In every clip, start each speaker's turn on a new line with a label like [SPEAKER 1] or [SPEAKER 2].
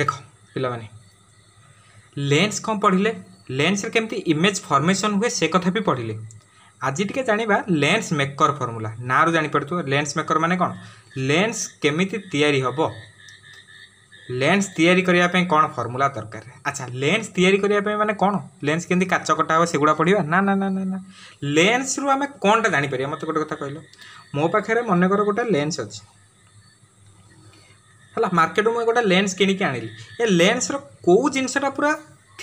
[SPEAKER 1] দেখ ପିଲାମାନେ ଲେନ୍ସ କ'ଣ ପଢ଼ିଲେ ଲେନ୍ସରେ କେମିତି ଇମେଜ୍ ଫର୍ମେସନ୍ ହୁଏ ସେ କଥା ବି ପଢ଼ିଲେ ଆଜି ଟିକେ ଜାଣିବା ଲେନ୍ସ ମେକର୍ ଫର୍ମୁଲା ନାଁରୁ ଜାଣିପାରୁଥିବ ଲେନ୍ସ ମେକର୍ ମାନେ କ'ଣ ଲେନ୍ସ କେମିତି ତିଆରି ହେବ ଲେନ୍ସ ତିଆରି କରିବା ପାଇଁ କ'ଣ ଫର୍ମୁଲା ଦରକାର ଆଚ୍ଛା ଲେନ୍ସ ତିଆରି କରିବା ପାଇଁ ମାନେ କ'ଣ ଲେନ୍ସ କେମିତି କାଚ କଟା ହେବ ସେଗୁଡ଼ା ପଢ଼ିବା ନା ନା ନା ନା ନା ଲେନ୍ସରୁ ଆମେ କ'ଣଟା ଜାଣିପାରିବା ମୋତେ ଗୋଟେ କଥା କହିଲ ମୋ ପାଖରେ ମନେକର ଗୋଟେ ଲେନ୍ସ ଅଛି ହେଲା ମାର୍କେଟରୁ ମୁଁ ଗୋଟେ ଲେନ୍ସ କିଣିକି ଆଣିଲି ଏ ଲେନ୍ସର କେଉଁ ଜିନିଷଟା ପୁରା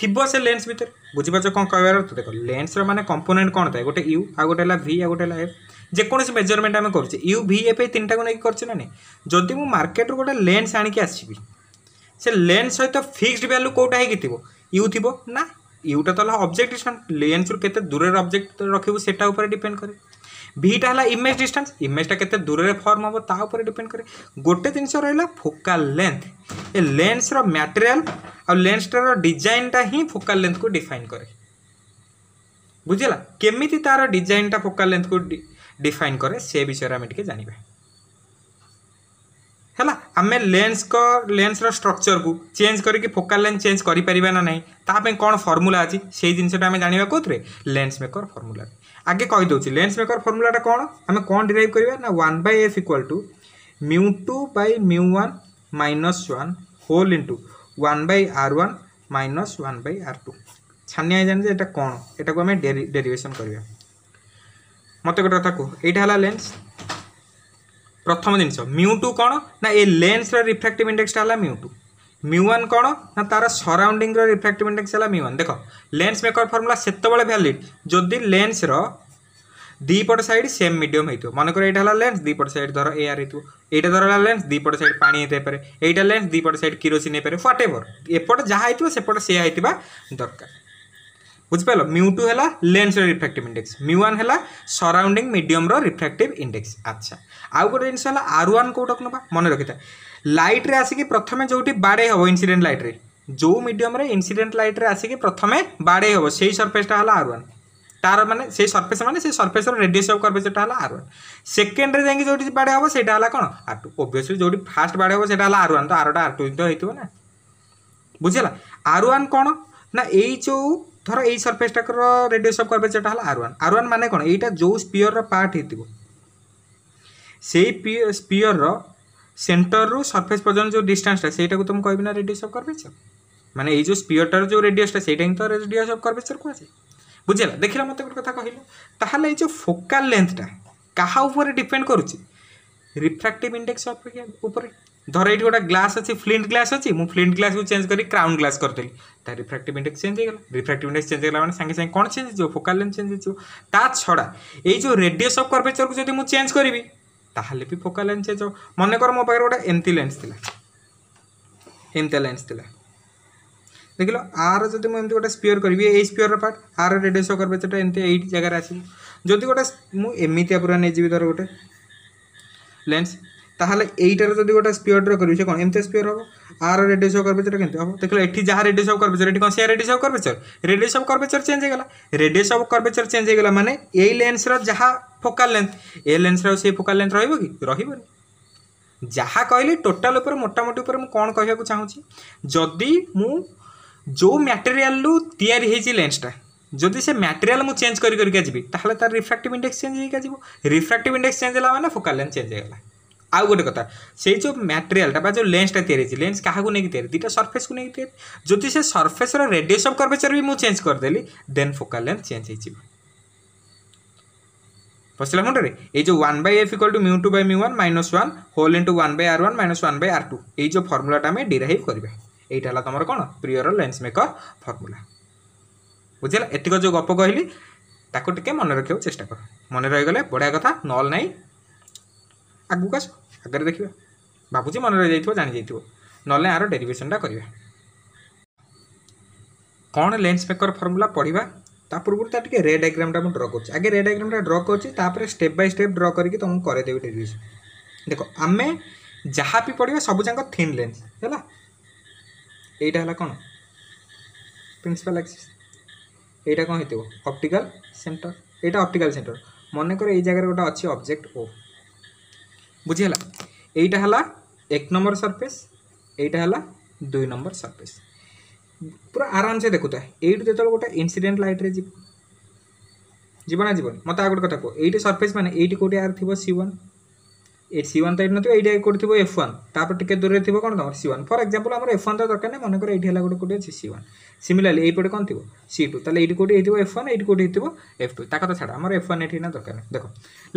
[SPEAKER 1] ଥିବ ସେ ଲେନ୍ସ ଭିତରେ ବୁଝିପାରୁଛ କ'ଣ କହିବାର ତ ଦେଖ ଲେନ୍ସର ମାନେ କମ୍ପୋନେଣ୍ଟ କ'ଣ ଥାଏ ଗୋଟେ ୟୁ ଆଉ ଗୋଟେ ହେଲା ଭି ଆଉ ଗୋଟେ ହେଲା ଏଫ୍ ଯେକୌଣସି ମେଜରମେଣ୍ଟ ଆମେ କରୁଛେ ୟୁ ଭି ଏଫ୍ ଏଇ ତିନିଟାକୁ ନେଇକି କରୁଛେ ନା ନାହିଁ ଯଦି ମୁଁ ମାର୍କେଟରୁ ଗୋଟେ ଲେନ୍ସ ଆଣିକି ଆସିବି ସେ ଲେନ୍ସ ସହିତ ଫିକ୍ସଡ୍ ଭ୍ୟାଲୁ କେଉଁଟା ହେଇକି ଥିବ ୟୁ ଥିବ ନା ୟୁଟା ତ ହେଲା ଅବଜେକ୍ଟ ଲେନ୍ସରୁ କେତେ ଦୂରରେ ଅବଜେକ୍ଟ ରଖିବୁ ସେଟା ଉପରେ ଡିପେଣ୍ଡ କରେ ভিটা হল ইমেজ ডিষ্টান্স ইমেজটা কেতে দূরের ফর্ম হব তা উপরে ডিপেন্ড করে গোটে জিনিস রহলা ফোকাল লেন্থ এ লেন্সর ম্যাটেরিয়াল আর লেন্সটার ডিজাইনটা হি ফোকাল লেন্থকু ডিফাইন করে বুঝলা কেমিতি তার ডিজাইনটা ফোকাল লেন্থকু ডিফাইন করে সে বিষয়ে আমি টিকে জানিবা ହେଲା ଆମେ ଲେନ୍ସଙ୍କ ଲେନ୍ସର ଷ୍ଟ୍ରକ୍ଚରକୁ ଚେଞ୍ଜ କରିକି ଫୋକାଲ ଲେନ୍ସ ଚେଞ୍ଜ କରିପାରିବା ନା ନାହିଁ ତା ପାଇଁ କ'ଣ ଫର୍ମୁଲା ଅଛି ସେଇ ଜିନିଷଟା ଆମେ ଜାଣିବା କେଉଁଥିରେ ଲେନ୍ସ ମେକର ଫର୍ମୁଲାରେ আগে কইদি লেন্স মেকর ফর্মুলাটা কোণ আমি কোণ ডিরাইভ করা না one by F equal to mu two by mu one minus one whole into one by R one minus one by R two ছানিয়া জানি যে এটা কোণ এটাকে আমি ডেরিভেসন করা মতো গোটে কথা কুহ এইটা হল লেন্স প্রথম জিনিস মিউ টু কোণ না এই লেন্সর রিফ্রাক্টিভ ইন্ডেক্সটা হল মিউ টু মিউ ওয়ান কোণ না তার সরাউন্ডিংর রিফ্রাক্টিভ ইন্ডেক্স হল মিউ ওয়ান দেখ লেন্স মেকর ফর্মুলা সেতবে ভ্যালিড যদি লেন্সর দুইপট সাইড সেম মিডিয়াম হইতো মনে করো এইটা হল লেন্স দুইপট সাইড ধর এয়ার হইতো এইটা ধর হল লেন্স দুইপট সাইড পানি হইতে এইটা লেন্স দুইপট সাইড কিরোসিন হইপারে হোয়াট এভর এপট যা হইতো সেপট সেয়া হইতিবা দরকার বুঝিপার মিউ টু হল লেন্সর রিফ্রাক্টিভ ইন্ডেক্স মিউ ওয়ান হল সরাউন্ডিং মিডিয়মর রিফ্রাক্টিভ ইন্ডেক্স আচ্ছা আউ গোটে জিনিস হল আর ওয়ান কোটাকে নেবা মনে রক্ষিতা লাইট্রে আসিকি প্রথমে যেটি বাড়ে হব ইনসিডেন্ট লাইট্রে যে মিডিয়মরে ইনসিডেন্ট লাইট্রে আসিকি প্রথমে বাড়ে হব সেই সরফেসটা হল আর ওয়ান तार माने से सर्फेस मैंने सर्फेस रेडियस अफ कर्वेचरटा है आर सेकेंड में जाकि जो बाड़े हम से कौन आर टू ओबियसली जो फास्ट बाड़े हम से आर ओन तो टा आर टू तो होती ना बुझेगा आर ओन कौन ना यो जो धर सर्फेस टाक रेडियस अफ कर्वेचरटा है आर ओन आर ओन मैंने कौन यहाँ जो स्पीयर पार्ट हो स्पीयर रेन्टर रू सर्फेस पर्यटन जो डिस्टास्टा से तुम कहना रेडियस अफ कर्वेचर मैंने এই स्पीयर স্পিয়রটার যে রেডিয়াসটা সেইটা কিন্তু রেডিয়াস অফ কার্ভেচার ବୁଝିଲା ଦେଖିଲା ମୋତେ ଗୋଟେ କଥା କହିଲ ତାହେଲେ ଏଇ ଯେଉଁ ଫୋକାଲ ଲେନ୍ଥଟା କାହା ଉପରେ ଡିପେଣ୍ଡ କରୁଛି ରିଫ୍ରାକ୍ଟିଭ୍ ଇଣ୍ଡେକ୍ସ ଅପେକ୍ଷା ଉପରେ ଧର ଏଇଠି ଗୋଟେ ଗ୍ଲାସ୍ ଅଛି ଫ୍ଲିଣ୍ଟ ଗ୍ଲାସ୍ ଅଛି ମୁଁ ଫ୍ଲିଣ୍ଟ ଗ୍ଲାସ୍କୁ ଚେଞ୍ଜ କରି କ୍ରାଉନ୍ ଗ୍ଲାସ୍ କରିଦେଲି ତା ରିଫ୍ରାକ୍ଟିଭ୍ ଇଣ୍ଡେକ୍ସ ଚେଞ୍ଜ ହେଇଗଲା ରିଫ୍ରାକ୍ଟିଭ୍ ଇଣ୍ଡେକ୍ସ ଚେଞ୍ଜ ହେଇଗଲା ମାନେ ସାଙ୍ଗେ ସାଙ୍ଗେ କ'ଣ ଚେଞ୍ଜ ହେଇଯିବ ଫୋକାଲ ଲେନ୍ଥ ଚେଞ୍ଜ ହେଇଯିବ ତା ଛଡ଼ା ଏଇ ଯେଉଁ ରେଡିୟସ୍ ଅଫ୍ କର୍ଭେଚରକୁ ଯଦି ମୁଁ ଚେଞ୍ଜ କରିବି ତାହେଲେ ବି ଫୋକାଲ ଲେନ୍ସ ଚେଞ୍ଜ ହେବ ମନେକର ମୋ ପାଖରେ ଗୋଟେ ଏମିତି ଲେନ୍ସ ଥିଲା ଏମିତି ଲେନ୍ସ ଥିଲା ଦେଖିଲ ଆର ଯଦି ମୁଁ ଏମିତି ଗୋଟେ ସ୍ପିୟର କରିବି ଏଇ ସ୍ପିୟରର ପାର୍ଟ ଆର ରେଡିୟସ୍ କରିବେ ସେଟା ଏମିତି ଏଇ ଜାଗାରେ ଆସିବ ଯଦି ଗୋଟେ ମୁଁ ଏମିତିଆ ପୁରା ନେଇଯିବି ଧର ଗୋଟେ ଲେନ୍ସ ତାହେଲେ এইটার যদি গোটা স্পিয়রড্র করবি সে কোণ এমতে স্পিয়র হব আর রেডিয়াস অফ কার্পেচর কেমতি হব দেখলে এটি যা রেডিয়াস অফ কার্পেচর এটি কোন সে radius of curvature radius of curvature change হয়ে গেল রেডিয়াস অফ কার্পেচর চেঞ্জ হয়ে গেল মানে এই লেন্সর যা ফোকাল লেন্থ এ লেন্সর সেই ফোকাল লেন্থ রহব কি রহবনি যা কহিলি টোটাল উপরে মোটামুটি উপরে মু কোণ কহিবাকু চাহুছি যদি মু ଯେଉଁ ମ୍ୟାଟେରିଆଲ୍ରୁ ତିଆରି ହେଇଛି ଲେନ୍ସଟା ଯଦି ସେ ମ୍ୟାଟେରିଆଲ୍ ମୁଁ ଚେଞ୍ଜ କରି କରିକା ଯିବି ତାହେଲେ ତା'ର ରିଫ୍ରାକ୍ଟିଭ୍ ଇଣ୍ଡେକ୍ସ ଚେଞ୍ଜ ହେଇକା ଯିବ ରିଫ୍ରାକ୍ଟିଭ୍ ଇଣ୍ଡେକ୍ସ ଚେଞ୍ଜ ହେଲା ମାନେ ଫୋକାଲ୍ ଲେନ୍ସ ଚେଞ୍ଜ ହେଇଗଲା ଆଉ ଗୋଟେ କଥା ସେଇ ଯେଉଁ ମ୍ୟାଟେରିଆଲ୍ଟା ବା ଯେଉଁ ଲେନ୍ସଟା ତିଆରି ହେଇଛି ଲେନ୍ସ କାହାକୁ ନେଇକି ତିଆରି ଦୁଇଟା ସର୍ଫେସ୍କୁ ନେଇକି ତିଆରି ଯଦି ସେ ସର୍ଫେସ୍ର ରେଡିୟସ୍ ଅଫ୍ କର୍ଭେଚର୍ ବି ମୁଁ ଚେଞ୍ଜ କରିଦେଲି ଦେନ୍ ଫୋକାଲ୍ ଲେନ୍ସ ଚେଞ୍ଜ ହେଇଯିବ ପଶିଲା ମୁଣ୍ଡରେ ଏଇ ଯେଉଁ one by F equal to mu two by mu one minus one whole into one by R one minus one by R two ଏଇ ଯେଉଁ ଫର୍ମୁଲାଟା ଆମେ ଡିରାଇଭ୍ କରିବା এইটা হল তোমার কোণ প্রিয়র লেন্স মেকর ফর্মুলা বুঝিলা এতিক যে গপ কহিলি ତାକୁ ଟିକେ ମନେ ରଖିବାକୁ ଚେଷ୍ଟା କର ମନେ ରହିଗଲେ ବଢ଼ିଆ କଥା ନହେଲେ ନାହିଁ ଆଗକୁ ଆସ ଆଗରେ ଦେଖିବା ଭାବୁଛି ମନେ ରହିଯାଇଥିବ ଜାଣିଯାଇଥିବ ନହେଲେ ଆର ଡେରିଭେସନ୍ଟା କରିବା କ'ଣ ଲେନ୍ସ ମେକର ଫର୍ମୁଲା ପଢ଼ିବା ତା ପୂର୍ବରୁ ତା ଟିକେ ରେ ଡାଇଗ୍ରାମଟା ମୁଁ ଡ୍ର କରୁଛି ଆଗେ ରେ ଡାଇଗ୍ରାମଟା ଡ୍ର କରୁଛି ତାପରେ ଷ୍ଟେପ୍ ବାଇ ଷ୍ଟେପ୍ ଡ୍ର କରିକି ତୁମକୁ କରେଇଦେବି ଡେରିଭେସନ୍ ଦେଖ ଆମେ ଯାହା ବି ପଢ଼ିବା ସବୁଯାକ ଥିନ୍ ଲେନ୍ସ ହେଲା এইটা হল কোণ প্রিন্সিপাল আক্সিস এইটা কোণ হইতে অপটিক্যাল সেন্টর এইটা অপটিক্যাল সেন্টর মনেকর এই জায়গায় গোটা অছি অবজেক্ট ও বুঝিগলা এইটা হল এক নম্বর সরফেস এইটা হল দুই নম্বর সরফেস পুরা আরামসে দেখুতা এইটু যেত গোটা ইনসিডেন্ট লাইট্রে যাব যাব না যাব মতো আগে কথা কুহ এইটি সরফেস মানে এইটি কোটি আর থাকবে সি ওয়ান ଏଇଟ୍ ସି ୱାନ୍ ତ ଏଇଠି ନଥିବ ଏଇଟା କରିଥିବ ଏଫ୍ ୱାନ୍ ତାପରେ ଟିକେ ଦୂରରେ ଥିବ କ'ଣ ତମର ସି ୱାନ୍ ଫର୍ ଏକ୍ଜାମ୍ପଲ୍ ଆମର ଏଫ୍ ୱାନ୍ ତ ଦରକାର ନାହିଁ ମନେକର ଏଇଠି ହେଲା ଗୋଟେ କୋଉଠି ଅଛି ସି ୱାନ୍ ସିମିଲାରଲି ଏଇପଟେ କ'ଣ ଥିବ ସି ଟୁ ତାହେଲେ ଏଇଠି କୋଉଠି ହେଇଥିବ ଏଫ୍ ୱାନ୍ ଏଇଠି କୋଉଠି ହେଇଥିବ ଏଫ୍ ଟୁ ତା କଥା ଛାଡ଼ ଆମର ଏଫ୍ ୱାନ୍ ଏଠି ନା ଦରକାର ନାହିଁ ଦେଖ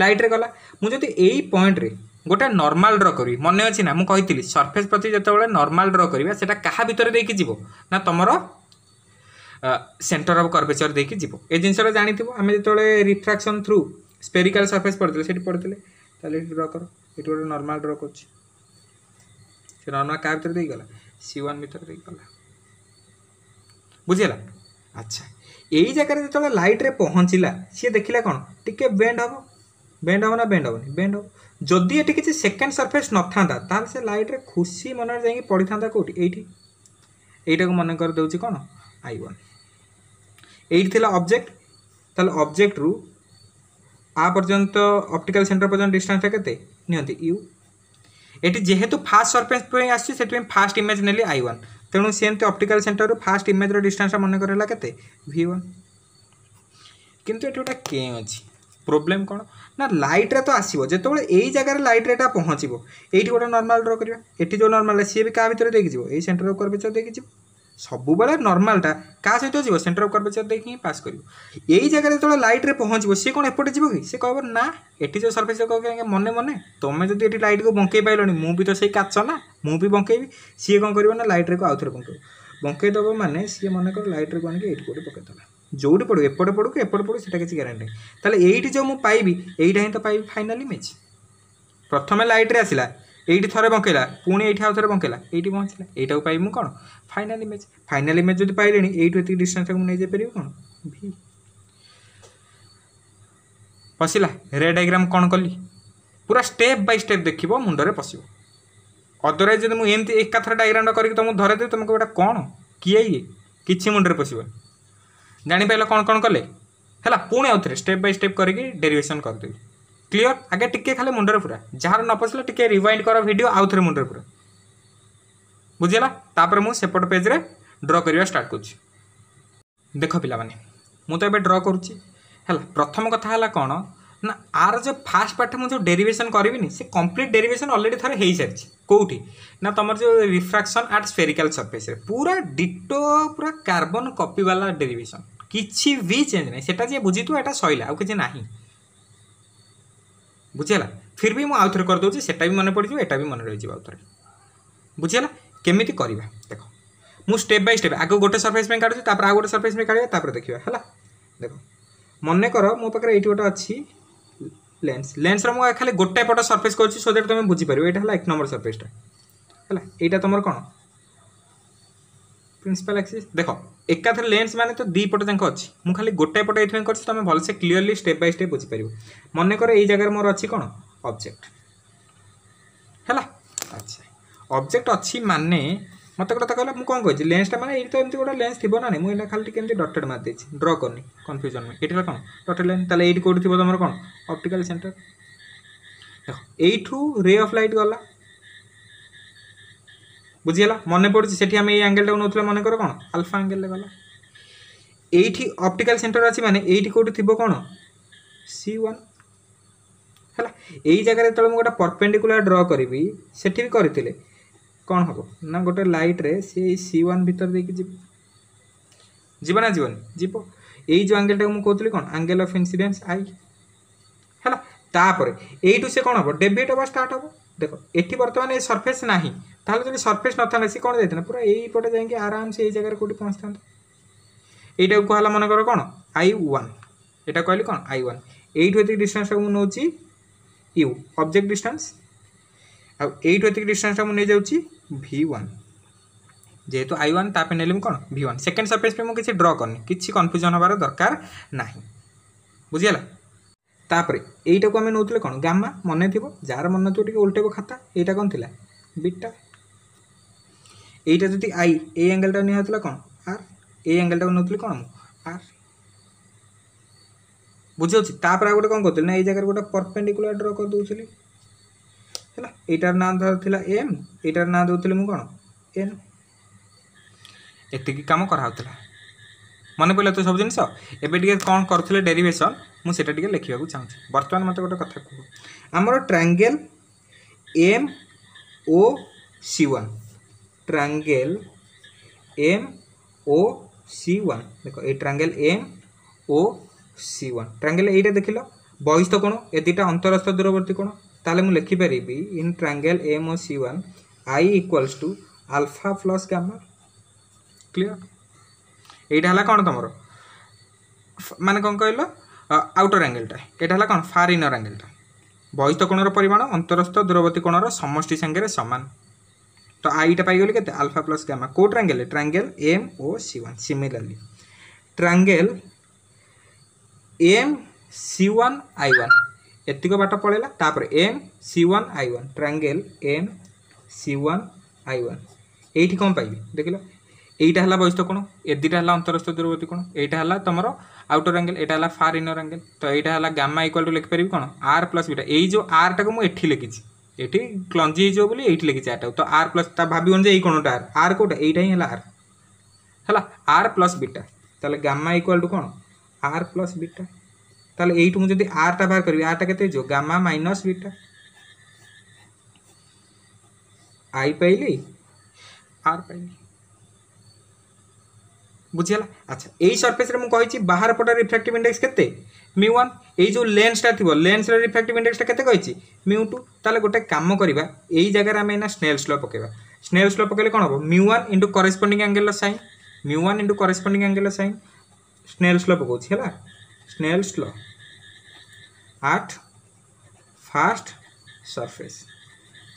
[SPEAKER 1] ଲାଇଟ୍ରେ ଗଲା ମୁଁ ଯଦି ଏଇ ପଏଣ୍ଟରେ ଗୋଟେ ନର୍ମାଲ୍ ଡ୍ର କରିବି ମନେ ଅଛି ନା ମୁଁ କହିଥିଲି ସର୍ଫେସ୍ ପ୍ରତି ଯେତେବେଳେ ନର୍ମାଲ୍ ଡ୍ର କରିବା ସେଇଟା କାହା ଭିତରେ ଦେଇକି ଯିବ ନା ତମର ସେଣ୍ଟର ଅଫ୍ କର୍ଭେଚର ଦେଇକି ଯିବ ଏ ଜିନିଷଟା ଜାଣିଥିବ ଆମେ ଯେତେବେଳେ ରିଫ୍ରାକ୍ସନ୍ ଥ୍ରୁ ସ୍ପେରିକାଲ୍ ସର୍ଫେସ୍ ପଢ଼ିଥିଲେ ସେଠି ପଢ଼ିଥିଲେ ତାହେଲେ ଏଠି ଡ୍ର କର ଏଠି ଗୋଟେ ନର୍ମାଲ୍ ଡ୍ର କରୁଛି ସେ ନର୍ମାଲ୍ କାହା ଭିତରେ ଦେଇଗଲା ସି ୱାନ୍ ଭିତରେ ଦେଇଗଲା ବୁଝିଗଲା ଆଚ୍ଛା ଏଇ ଜାଗାରେ ଯେତେବେଳେ ଲାଇଟ୍ରେ ପହଞ୍ଚିଲା ସିଏ ଦେଖିଲା କ'ଣ ଟିକେ ବେଣ୍ଡ ହେବ ବେଣ୍ଡ ହେବ ନା ବେଣ୍ଡ ହେବନି ବେଣ୍ଡ ହେବ ଯଦି ଏଠି କିଛି ସେକେଣ୍ଡ ସର୍ଫେସ୍ ନଥାନ୍ତା ତାହେଲେ ସେ ଲାଇଟ୍ରେ ଖୁସି ମନରେ ଯାଇକି ପଡ଼ିଥାନ୍ତା କେଉଁଠି ଏଇଠି ଏଇଟାକୁ ମନେ କରିଦେଉଛି କ'ଣ ଆଇ ୱାନ୍ ଏଇଠି ଥିଲା ଅବଜେକ୍ଟ ତାହେଲେ ଅବଜେକ୍ଟରୁ आ पर्यंत ऑप्टिकल सेंटर पर्यंत डिस्टान्सटा के ନିଅନ୍ତି ୟୁ ଏଠି ଯେହେତୁ ଫାଷ୍ଟ ସରଫେସ୍ ପାଇଁ ଆସୁଛି ସେଥିପାଇଁ ଫାଷ୍ଟ ଇମେଜ୍ ନେଲି ଆଇ ୱାନ୍ ତେଣୁ ସେମିତି ଅପ୍ଟିକାଲ ସେଣ୍ଟରରୁ ଫାଷ୍ଟ ଇମେଜ୍ର ଡିଷ୍ଟାନ୍ସଟା ମନେକର ହେଲା କେତେ ଭି ୱାନ୍ କିନ୍ତୁ ଏଠି ଗୋଟେ କେଁ ଅଛି ପ୍ରୋବ୍ଲେମ୍ କ'ଣ ନା ଲାଇଟ୍ରେ ତ ଆସିବ ଯେତେବେଳେ ଏଇ ଜାଗାରେ ଲାଇଟ୍ରେ ଏଇଟା ପହଞ୍ଚିବ ଏଇଠି ଗୋଟେ ନର୍ମାଲ୍ ଡ୍ର କରିବା ଏଠି ଯେଉଁ ନର୍ମାଲ୍ ସିଏ ବି କାହା ଭିତରେ ଦେଇକି ଯିବ ଏଇ ସେଣ୍ଟର କର୍ବେଚର୍ ଦେଇକି ଯିବ ସବୁବେଳେ ନର୍ମାଲଟା କାହା ସହିତ ଯିବ ସେଣ୍ଟର ଅଫ୍ କର୍ଭେଚର୍ ଦେଇକି ହିଁ ପାସ୍ କରିବ ଏଇ ଜାଗାରେ ଯେତେବେଳେ ଲାଇଟ୍ରେ ପହଞ୍ଚିବ ସିଏ କ'ଣ ଏପଟେ ଯିବ କି ସେ କହିବ ନା ଏଠି ଯେଉଁ ସର୍ଫେସ୍ କହିବ ଆଜ୍ଞା ମନେ ମନେ ତୁମେ ଯଦି ଏଠି ଲାଇଟ୍କୁ ବଙ୍କେଇ ପାଇଲଣି ମୁଁ ବି ତ ସେଇ କାଚ ନା ମୁଁ ବି ବଙ୍କେଇବି ସିଏ କ'ଣ କରିବ ନା ଲାଇଟ୍ରେକୁ ଆଉଥରେ ବଙ୍କେଇବ ବଙ୍କେଇଦେବ ମାନେ ସିଏ ମନେକର ଲାଇଟ୍ରେକୁ ଆଣିକି ଏଇଠି କେଉଁଠି ପକେଇଦେଲା ଯେଉଁଠି ପଡ଼ୁ ଏପଟେ ପଡ଼ୁ କି ଏପଟେ ପଡ଼ୁ ସେଟା କିଛି ଗ୍ୟାରେଣ୍ଟି ନାହିଁ ତାହେଲେ ଏଇଠି ଯେଉଁ ମୁଁ ପାଇବି ଏଇଟା ହିଁ ତ ପାଇବି ଫାଇନାଲ୍ ଇମେଜ୍ ପ୍ରଥମେ ଲାଇଟ୍ରେ ଆସିଲା এইটি থরে বঙ্କେলা পুଣି ଏଇଠି ଆଉ ଥରେ ବଙ୍କେଲା ଏଇଠି ପହଞ୍ଚିଲା ଏଇଟାକୁ ପାଇବି ମୁଁ କ'ଣ ଫାଇନାଲ୍ ଇମେଜ୍ ଫାଇନାଲ୍ ଇମେଜ୍ ଯଦି ପାଇଲେଣି ଏଇଠୁ ଏତିକି ଡିଷ୍ଟାନ୍ସଟାକୁ ମୁଁ ନେଇଯାଇପାରିବି କ'ଣ ଭି ପଶିଲା ରେ ଡାଇଗ୍ରାମ୍ କ'ଣ କଲି ପୁରା ଷ୍ଟେପ୍ ବାଇ ଷ୍ଟେପ୍ ଦେଖିବ ମୁଣ୍ଡରେ ପଶିବ ଅଦରୱାଇଜ୍ ଯଦି ମୁଁ ଏମିତି ଏକାଥରେ ଡାଇଗ୍ରାମ୍ଟା କରିକି ତୁମକୁ ଧରେଇଦେବି ତୁମକୁ ଏଇଟା କ'ଣ କିଏ ଇଏ କିଛି ମୁଣ୍ଡରେ ପଶିବନି ଜାଣିପାରିଲ କ'ଣ କ'ଣ କଲେ ହେଲା ପୁଣି ଆଉ ଥରେ ଷ୍ଟେପ୍ ବାଇ ଷ୍ଟେପ୍ କରିକି ଡେରିଭେସନ୍ କରିଦେବି ক্লিয়র আগে টিকিয়ে খালি মুন্ডরে পুরা যার ନ ପଶିଲା ଟିକେ ରିୱାଇଣ୍ଡ କର ଭିଡ଼ିଓ ଆଉ ଥରେ ମୁଣ୍ଡରେ ପୁରା ବୁଝିଗଲା ତାପରେ ମୁଁ ସେପଟ ପେଜ୍ରେ ଡ୍ର କରିବା ଷ୍ଟାର୍ଟ କରୁଛି ଦେଖ ପିଲାମାନେ ମୁଁ ତ ଏବେ ଡ୍ର କରୁଛି ହେଲା ପ୍ରଥମ କଥା ହେଲା କ'ଣ ନା ଆର ଯେଉଁ ଫାର୍ଷ୍ଟ ପାର୍ଟରେ ମୁଁ ଯେଉଁ ଡେରିଭେସନ୍ କରିବିନି ସେ କମ୍ପ୍ଲିଟ୍ ଡେରିଭେସନ୍ ଅଲରେଡ଼ି ଥରେ ହେଇସାରିଛି କେଉଁଠି ନା ତୁମର ଯେଉଁ ରିଫ୍ରାକ୍ସନ୍ ଆଟ୍ ସ୍ପେରିକାଲ୍ ସର୍ଫେସ୍ରେ ପୁରା ଡିଟୋ ପୁରା କାର୍ବନ୍ କପିବାଲା ଡେରିଭେସନ୍ କିଛି ବି ଚେଞ୍ଜ ନାହିଁ ସେଟା ଯିଏ ବୁଝିଥିବ ଏଇଟା ସଇଲା ଆଉ କିଛି ନାହିଁ ବୁଝିହେଲା ଫିର୍ ବି ମୁଁ ଆଉଥରେ କରିଦେଉଛି ସେଟା ବି ମନେ ପଡ଼ିଯିବ ଏଇଟା ବି ମନେ ରହିଯିବ ଆଉଥରେ ବୁଝିହେଲା କେମିତି କରିବା ଦେଖ ମୁଁ ଷ୍ଟେପ୍ ବାଇ ଷ୍ଟେପ୍ ଆଗ ଗୋଟେ ସର୍ଫେସ୍ ପାଇଁ କାଢ଼ୁଛି ତାପରେ ଆଉ ଗୋଟେ ସର୍ଫେସ୍ ପାଇଁ କାଢ଼ିବା ତାପରେ ଦେଖିବା ହେଲା ଦେଖ ମନେକର ମୋ ପାଖରେ ଏଇଠି ଗୋଟେ ଅଛି ଲେନ୍ସ ଲେନ୍ସର ମୁଁ ଖାଲି ଗୋଟେ ପଟ ସର୍ଫେସ୍ କରୁଛି ସୋ ଦ୍ୟାଟ୍ ତୁମେ ବୁଝିପାରିବ ଏଇଟା ହେଲା ଏକ ନମ୍ବର ସର୍ଫେସ୍ଟା ହେଲା ଏଇଟା ତୁମର କ'ଣ প্রিন্সিপাল ଆକ୍ସିସ୍ ଦେଖ ଏକାଥରେ ଲେନ୍ସ ମାନେ ତ ଦୁଇ ପଟ ଯାକ ଅଛି ମୁଁ ଖାଲି ଗୋଟାଏ ପଟ ଏଇଥିପାଇଁ କରିଛି ତୁମେ ଭଲସେ କ୍ଲିଅରଲି ସ୍ଟେପ୍ ବାଇ ସ୍ଟେପ୍ ବୁଝିପାରିବ ମନେକର ଏଇ ଜାଗାରେ ମୋର ଅଛି କ'ଣ ଅବଜେକ୍ଟ ହେଲା ଆଚ୍ଛା ଅବଜେକ୍ଟ ଅଛି ମାନେ ମୋତେ ଗୋଟେ କହିଲା ମୁଁ କ'ଣ କହିଛି ଲେନ୍ସଟା ମାନେ ଏଇଠି ତ ଏମିତି ଗୋଟେ ଲେନ୍ସ ଥିବ ନା ନାହିଁ ମୁଁ ଏଇଟା ଖାଲି ଟିକେ ଏମିତି ଡଟେଡ଼ ମାରିଦେଇଛି ଡ୍ର କରିନି କନଫ୍ୟୁଜନ୍ ପାଇଁ ଏଇଠି ହେଲା କ'ଣ ଡଟେଡ଼ ଲାଇନ୍ ତାହେଲେ ଏଇଠି କେଉଁଠି ଥିବ ତୁମର କ'ଣ ଅପ୍ଟିକାଲ୍ ସେଣ୍ଟର ଦେଖ ଏଇଠୁ ରେ ଅଫ୍ ଲାଇଟ୍ ଗଲା বুঝিগলা মনে পড়ুଛି সেটি আমি এই আঙ্গেলটাকে নেଉଥିଲେ মনে কর কোণ আলফা আঙ্গেলরে গলা এইটি অপটিক্যাল সেন্টার আছে মানে এইটি কোটি থিব কোণ সি ওয়ান ହେଲା ଏଇ ଜାଗାରେ ଯେତେବେଳେ ମୁଁ ଗୋଟେ ପର୍ପେଣ୍ଡିକୁଲାର ଡ୍ର କରିବି ସେଠି ବି କରିଥିଲେ କ'ଣ ହେବ ନା ଗୋଟେ ଲାଇଟ୍ରେ ସିଏ ଏଇ ସି ୱାନ୍ ଭିତରେ ଦେଇକି ଯିବ ଯିବ ନା ଯିବନି ଯିବ ଏଇ ଯେଉଁ ଆଙ୍ଗେଲଟାକୁ ମୁଁ କହୁଥିଲି କ'ଣ ଆଙ୍ଗେଲ ଅଫ୍ ଇନ୍ସିଡେନ୍ସ ଆଇ ହେଲା ତାପରେ ଏଇଠୁ ସେ କ'ଣ ହେବ ଡେବିଟ୍ ହେବା ଷ୍ଟାର୍ଟ ହେବ ଦେଖ ଏଠି ବର୍ତ୍ତମାନ ଏ ସର୍ଫେସ୍ ନାହିଁ তাহলে যদি সরফেস নথান্তা সে କ'ଣ ଯାଇଥାନ୍ତା ପୁରା ଏଇପଟେ ଯାଇକି ଆରାମସେ ଏଇ ଜାଗାରେ କେଉଁଠି ପହଞ୍ଚିଥାନ୍ତା ଏଇଟାକୁ କୁହାହେଲା ମନେକର କ'ଣ ଆଇ ୱାନ୍ ଏଇଟା କହିଲି କ'ଣ ଆଇ ୱାନ୍ ଏଇଠୁ ଏତିକି ଡିଷ୍ଟାନ୍ସଟା ମୁଁ ନେଉଛି ୟୁ ଅବଜେକ୍ଟ ଡିଷ୍ଟାନ୍ସ ଆଉ ଏଇଠୁ ଏତିକି ଡିଷ୍ଟାନ୍ସଟା ମୁଁ ନେଇଯାଉଛି ଭି ୱାନ୍ ଯେହେତু ଆଇ ୱାନ୍ ତା ପାଇଁ ନେଲି ମୁଁ କ'ଣ ଭି ୱାନ୍ ସେକେଣ୍ଡ ସର୍ଫେସ୍ ପାଇଁ ମୁଁ କିଛି ଡ୍ର କରିନି କିଛି କନଫ୍ୟୁଜନ୍ ହେବାର ଦରକାର ନାହିଁ ବୁଝିଗଲା ତାପରେ ଏଇଟାକୁ ଆମେ ନେଉଥିଲେ କ'ଣ ଗାମା ମନେ ଥିବ ଯାହାର ମନେ ଥିବ ଟିକେ ଓଲଟେଇବ ଖାତା ଏଇଟା କ'ଣ ଥିଲା ବିଟା এইটা যদি আই এই আঙ্গেলটা নিয়ে হয়েছিল কোণ আর এই আঙ্গেলটা নেওয়া কোণ আর বুঝিপারছি তাপরে আর গোটে কম করলি না এই জায়গায় গোটে পরপেন্ডিকুলার ড্র করেদি ହେଲା ଏଇଟାର ନାଁ ଧରିଥିଲା ଏମ୍ ଏଇଟାର ନାଁ ଦେଉଥିଲି ମୁଁ କ'ଣ ଏନ୍ ଏତିକି କାମ କରାହେଉଥିଲା ମନେ ପଡ଼ିଲା ତୁ ସବୁ ଜିନିଷ ଏବେ ଟିକେ କ'ଣ କରୁଥିଲେ ଡେରିଭେସନ୍ ମୁଁ ସେଇଟା ଟିକେ ଲେଖିବାକୁ ଚାହୁଁଛି ବର୍ତ୍ତମାନ ମୋତେ ଗୋଟେ କଥା କୁହ ଆମର triangle M O C one triangle M O C one देख ये triangle M O C one triangle यहीटा देख ल बहिस्थ कोण ए दुटा अंतरस्थ दूरवर्ती कोण তাহলে মু লিখিপারি in triangle M O C one I equals to alpha plus gamma clear এইটা হল কোণ তোমার মানে কম কহিল আউটর আঙ্গেলটা এটা হল কোণ ফার ইনর আঙ্গেলটা বহিষ্ঠ কোণর পরিমাণ অন্তরস্থ দূরবর্তী কোণর সমষ্টি সাংরে সমান तो आईटा पाइगली के आलफा प्लस गामा कौ triangle triangle M O C one similarly triangle M C one I one एतिक बाट पलैला तापर M C one I one triangle M C one I one ये कौन पाइबी देख ल এইটা হল বহিস্থ কোণ এ দুইটা হল অন্তরস্থ দূরবর্তী কোণ এইটা হল তোমার আউটর আঙ্গেল এটা হল ফার ইনর আঙ্গেল তো এইটা হল গামা ইকুয়াল টু লিখিপারি কোণ আর প্লস বিটা এই যে আরটাকে মু এটি লিখিছি এটি ক্লঞ্জি হয়ে বলে এইটি লিখেছি আরটা তো আর প্লস তা ভাবিবন যে এই কোণটা আর আর কোটা এইটা হি হল আর হল আর প্লস বিটা তাহলে গামা ইকুয়াল টু কোণ আর প্লস বিটা তাহলে এইটু মু যদি আরটা বাহার করবি আরটা কেতে হয়ে গামা মাইনস বিটা আই পাইলি আর পাইলি বুঝিগলা আচ্ছা এই সরফেসরে মু কইছি বাহার পটা রিফ্রাক্টিভ ইন্ডেক্স কেতে ମ୍ୟୁ ୱାନ୍ ଏଇ ଯେଉଁ ଲେନ୍ସଟା ଥିବ ଲେନ୍ସର ରିଫ୍ରାକ୍ଟିଭ୍ ଇଣ୍ଡେକ୍ସଟା କେତେ କହିଛି ମ୍ୟୁ ଟୁ ତାହେଲେ ଗୋଟେ କାମ କରିବା ଏଇ ଜାଗାରେ ଆମେ ଏଇନା ସ୍ନେଲ୍ସ ଲ ପକାଇବା ସ୍ନେଲ୍ସ ଲ ପକାଇଲେ କ'ଣ ହେବ ମ୍ୟୁ ୱାନ୍ ଇଣ୍ଟୁ କରେସ୍ପଣ୍ଡିଂ ଆଙ୍ଗେଲ୍ର sine mu one into corresponding ଆଙ୍ଗେଲ୍ର ସାଇନ୍ ସ୍ନେଲ୍ସ ଲ ପକାଉଛି ହେଲା Snell's law at first surface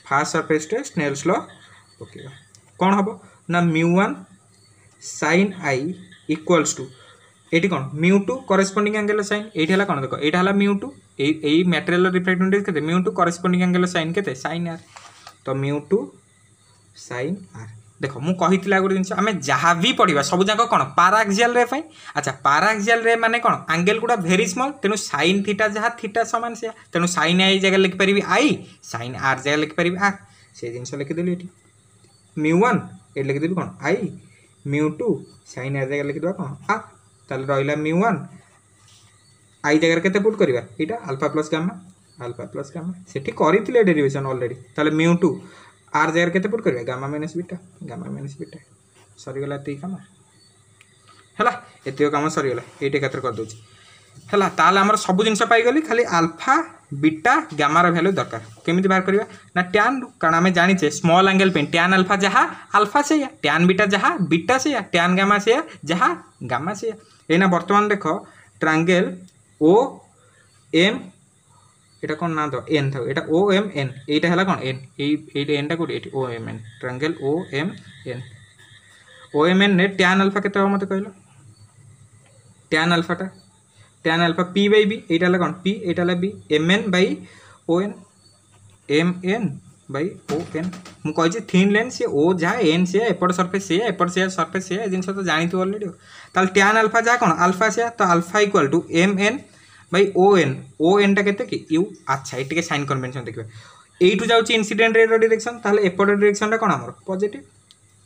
[SPEAKER 1] first ସର୍ଫେସ୍ରେ ସ୍ନେଲ୍ସ ଲ ପକାଇବା କ'ଣ ହେବ ନା mu one sine I equals to এইটি কোণ mu two corresponding angle sine এইটি হল কোণ দেখ এইটা হল মিউ টু এই এই ম্যাটেরিয়াল রিফ্লেক্টিভিটি কেতে mu two corresponding angle sine কেতে সাইন আর তো মিউ টু সাইন আর দেখ মু কহিলা গোটে জিনিস আমি যা বি পড়া সবু যাক কোণ পারাক্সিয়াল রে পাই আচ্ছা পারাক্সিয়াল রে মানে কোণ আঙ্গেল গুড়া ভেরি স্মল তেণু সাইন থিটা যা থিটা সমান সে তেণু সাইন আই জায়গায় লিখিপারি আই সাইন আর জায়গায় লিখিপারি আর সেই জিনিস লিখিদেলি এটি মিউ ওয়ান এটি লিখিদেলি কোণ I mu two sine R জায়গায় লিখিদেবা কোণ আর তাহলে রহলা মিউ ওয়ান আই জায়গায় কেতে পুট করা এইটা alpha plus gamma alpha plus gamma সেটি করে ডেরিভেসন অলরেডি তাহলে মিউ টু আর জায়গায় কেতে পুট করা gamma minus beta gamma minus beta সরিগলা এত কাম হল এত কাম সরিগলা এইটা একাথর করে দেছি ହେଲା ତାହେଲେ ଆମର ସବୁ ଜିନିଷ ପାଇଗଲି ଖାଲି ଆଲଫା ବିଟା ଗାମାର ଭ୍ୟାଲୁ ଦରକାର କେମିତି ବାହାର କରିବା ନା ଟ୍ୟାନ୍ କାରଣ ଆମେ ଜାଣିଛେ ସ୍ମଲ୍ ଆଙ୍ଗେଲ୍ ପାଇଁ ଟ୍ୟାନ୍ ଆଲଫା ଯାହା ଆଲଫା ସେଇଆ ଟ୍ୟାନ୍ ବିଟା ଯାହା ବିଟା ସେଇଆ ଟ୍ୟାନ୍ ଗାମା ସେଇଆ ଯାହା ଗାମା ସେଇଆ ଏଇନା ବର୍ତ୍ତମାନ ଦେଖ ଟ୍ରାଙ୍ଗେଲ୍ ଓ ଏମ୍ এটা কোন না দাও এন থাকবে এটা ও এম এন এইটা হলো কোন এন এই এইটা এনটা কোটি এটি O M N triangle O M N O M N এর ট্যান আলফা কত হবে মতো কহিল ট্যান আলফাটা tan alpha P by B এইটা হলো কারণ পি এটা হলো B M N by O N M N by O N ମୁଁ କହିଛି ଥିନ୍ ଲେନ୍ ସିଏ ଓ ଯାହା ଏନ୍ ସେୟା ଏପଟ ସର୍ଫେସ୍ ସେୟା ଏପଟ ସେୟା ସର୍ଫେସ୍ ସେୟା ଏ ଜିନିଷ ତ ଜାଣିଥିବ ଅଲରେଡ଼ି ତାହେଲେ ଟ୍ୟାନ୍ ଆଲଫା ଯାହା କ'ଣ ଆଲଫା ସେୟା ତ alpha equal to M N by O N O ଏନ୍ଟା କେତେ କି ୟୁ ଆଚ୍ଛା ଏଇ ଟିକେ ସାଇନ୍ କନଭେନ୍ସନ୍ ଦେଖିବେ ଏଇଠୁ ଯାଉଛି ଇନ୍ସିଡେଣ୍ଟ ରେଟ୍ର ଡିରେକ୍ସନ୍ ତାହେଲେ ଏପଟ ଡିରେକ୍ସନ୍ଟା କ'ଣ ଆମର ପଜିଟିଭ୍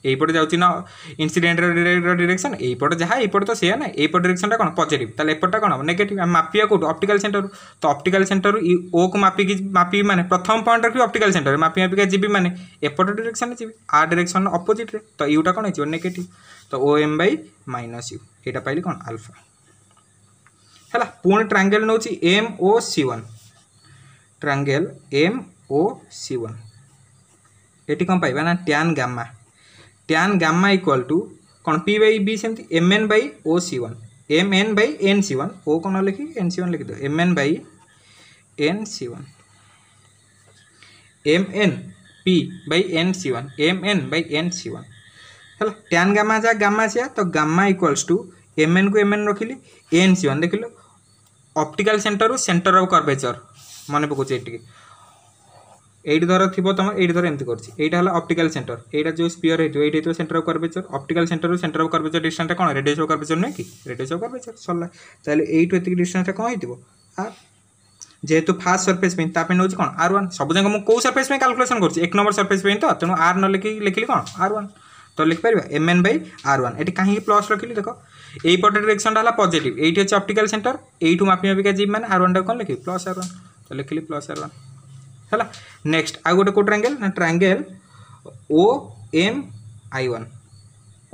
[SPEAKER 1] এইপটে যাচ্ছি না ইনসিডেন্টর ডিরেকশন এইপটে যা এইপটে তো সেয়া না এইপট ডিরেকশনটা কোণ পজিটিভ তাহলে এপটটা কোণ নেগেটিভ আমি মাপিয়া কোটু অপটিকাল সেন্টর তো অপটিকাল সেন্টর ই ও কু মাপিকি মাপি মানে প্রথম পয়েন্ট রাখবি অপটিকাল সেন্টর মাপি মাপিকা যাবি মানে এপট ডিরেকশনে যাবি আর ডিরেকশন অপোজিট্রে তো ইউটা কোণ হয়েছে নেগেটিভ তো O M by minus U এটা পাইলি কোণ আলফা ହେଲା ପୁଣି ଟ୍ରାଙ୍ଗେଲ୍ ନେଉଛି M O C one triangle M O C one ଏଠି କ'ଣ ପାଇବା ନା tan gamma tan gamma equal to कौन P by B same M N by O C one M N by N C one O कौन लिखी N C one लिखीद M N by N C one M N P by N C one M N by N C one है tan gamma जहाँ gamma सिया तो gamma equals to M N को M N रखिली N C one देख लो optical center center of curvature मन पकोचे এইটি ধর থিব তোমার এইটি ধর এমতি করছি এইটা হলো অপটিকাল সেন্টর এইটা যে স্পিয়র হয়েছে এইটা হয়েছে center of curvature optical center center of curvature ডিস্টান্সটা কোণ রেডিয়াস অফ কার্পেচর নয় কি রেডিয়াস অফ কার্পেচর সরলা তাহলে এইটু এত ডিস্টান্সটা কোণ হয়েছে আর যেহেতু ফার্স্ট সরফেস পেইন তা নেଉଛି কোণ আর ওয়ান সবুজাঙ্ক মু কেউ সরফেস পেইন ক্যালকুলেশন করছি এক নম্বর সরফেস পেইন তো তেমন আর ন লিখি লিখিলি কোণ আর ওয়ান তো লিখিপারিবা M N by R one এটি কাহিঁকি প্লস রাখিলি দেখ এই পটে ডিরেকশনটা হল পজিটিভ এইটি হচ্ছে অপটিকাল সেন্টার এইটু মাপি মাপিকা যাবি মানে আর ওয়ানটা কোণ লিখি প্লস আর ওয়ান তো লিখিলি প্লস আর ওয়ান है नेक्स्ट आ गोटे कौ ट्रांगेल ना triangle O M I one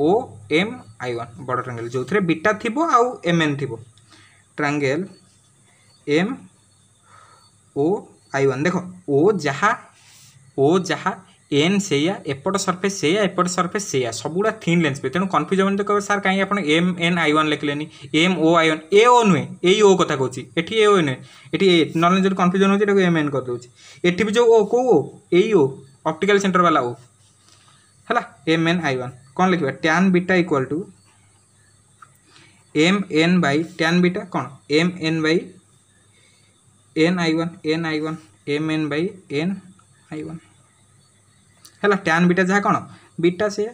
[SPEAKER 1] O M I one बड़ ट्रांगेल जो थे बिटा थी आउ एम एन थी ट्रांगेल एम ओ आई ओन देख ओ जहा ओ जहा ଏନ୍ ସେଇଆ ଏପଟ ସର୍ଫେସ୍ ସେଇଆ ଏପଟ ସର୍ଫେସ୍ ସେଇଆ ସବୁଗୁଡ଼ା ଥିନ୍ ଲେନ୍ସ ପାଇଁ ତେଣୁ କନଫ୍ୟୁଜ୍ ହେବନି ତ କହିବେ ସାର୍ କାହିଁକି ଆପଣ ଏମ୍ ଏନ୍ ଆଇ ୱାନ୍ ଲେଖିଲେନି ଏମ୍ ଓ ଆଇ ୱାନ୍ ଏ ଓ ନୁହେଁ ଏଇ ଓ କଥା କହୁଛି ଏଠି ଏ ଓ ନୁହେଁ ଏଠି ଏ ନହେଲେ ଯଦି କନଫ୍ୟୁଜନ୍ ହେଉଛି ଏଟାକୁ ଏମ୍ ଏନ୍ କରିଦେଉଛି ଏଠି ବି ଯେଉଁ ଓ କେଉଁ ଓ ଏଇ ଓ ଅପ୍ଟିକାଲ୍ ସେଣ୍ଟର ବାଲା ଓ ହେଲା ଏମ୍ ଏନ୍ ଆଇ ୱାନ୍ କ'ଣ ଲେଖିବା tan beta equal to M N by tan beta कौन M N by N I one N I one M N by N I one ହେଲା ଟ୍ୟାନ୍ ବିଟା ଯାହା କ'ଣ beta ସିଏ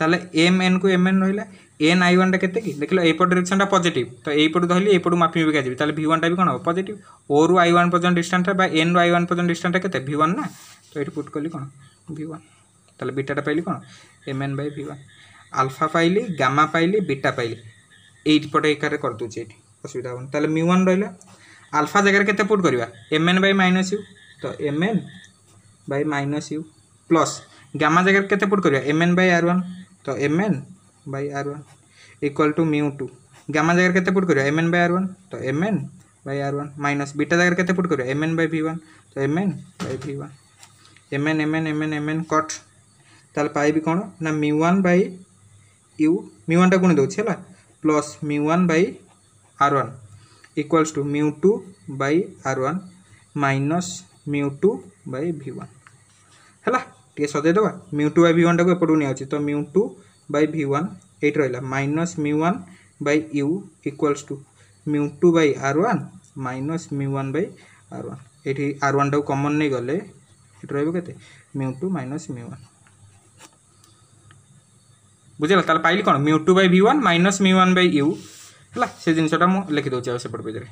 [SPEAKER 1] ତାହେଲେ M ଏନ୍କୁ M N ରହିଲା এন আই ওয়ানটা কেতে কি দেখল এইপট ডিরেকশনটা পজিটিভ তো এইপটু ধরলি এইপটু মাপি মাপিকা যাবি তাহলে ভি ওয়ানটা বি কোণ হব পজিটিভ ও রু আই ওয়ান পর্যন্ত ডিস্টান্সটা বা এন রু আই ওয়ান পর্যন্ত ডিস্টান্সটা কেতে ভি ওয়ান না তো এটি পুট কলি কোণ ভি ওয়ান তাহলে বিটাটা পাইলি কোণ M N by V one alpha পাইলি গামা পাইলি বিটা পাইলি এইপটে একারে করদেছি এটি অসুবিধা হবনি তাহলে মি ওয়ান রহলা আলফা জায়গায় কেতে পুট করা M N by minus U তো M N by minus U plus gamma জায়গার কেতে পুট করা M N by R one তো M N by R one equal to mu two gamma জায়গার কেতে পুট করা M N by R one তো M N by R one minus beta জায়গার কেতে পুট করা M N by V one তো M N by V one M N M N M N M N কট তাহলে পাইবি কোণ না mu one by U mu ওয়ানটা গুণে দেଉଛି ହେଲା plus mu one by R one equals to mu two by R one minus mu two by V one ହେଲା টিকে ସଜେଇ ଦେବା ମ୍ୟୁ ଟୁ ବାଇ ଭି ୱାନ୍ଟାକୁ ଏପଟକୁ ନିଆହେଉଛି ତ mu two by V one ଏଇଠି ରହିଲା minus mu one by U equals to mu two by R one minus mu one by R one ଏଇଠି ଆର୍ ୱାନ୍ଟାକୁ କମନ୍ ନେଇଗଲେ ଏଠି ରହିବ କେତେ mu two minus mu one ବୁଝିଲା ତାହେଲେ ପାଇଲି କ'ଣ mu two by V one minus mu one by U ହେଲା ସେ ଜିନିଷଟା ମୁଁ ଲେଖିଦେଉଛି ଆଉ ସେପଟ ପେଜ୍ରେ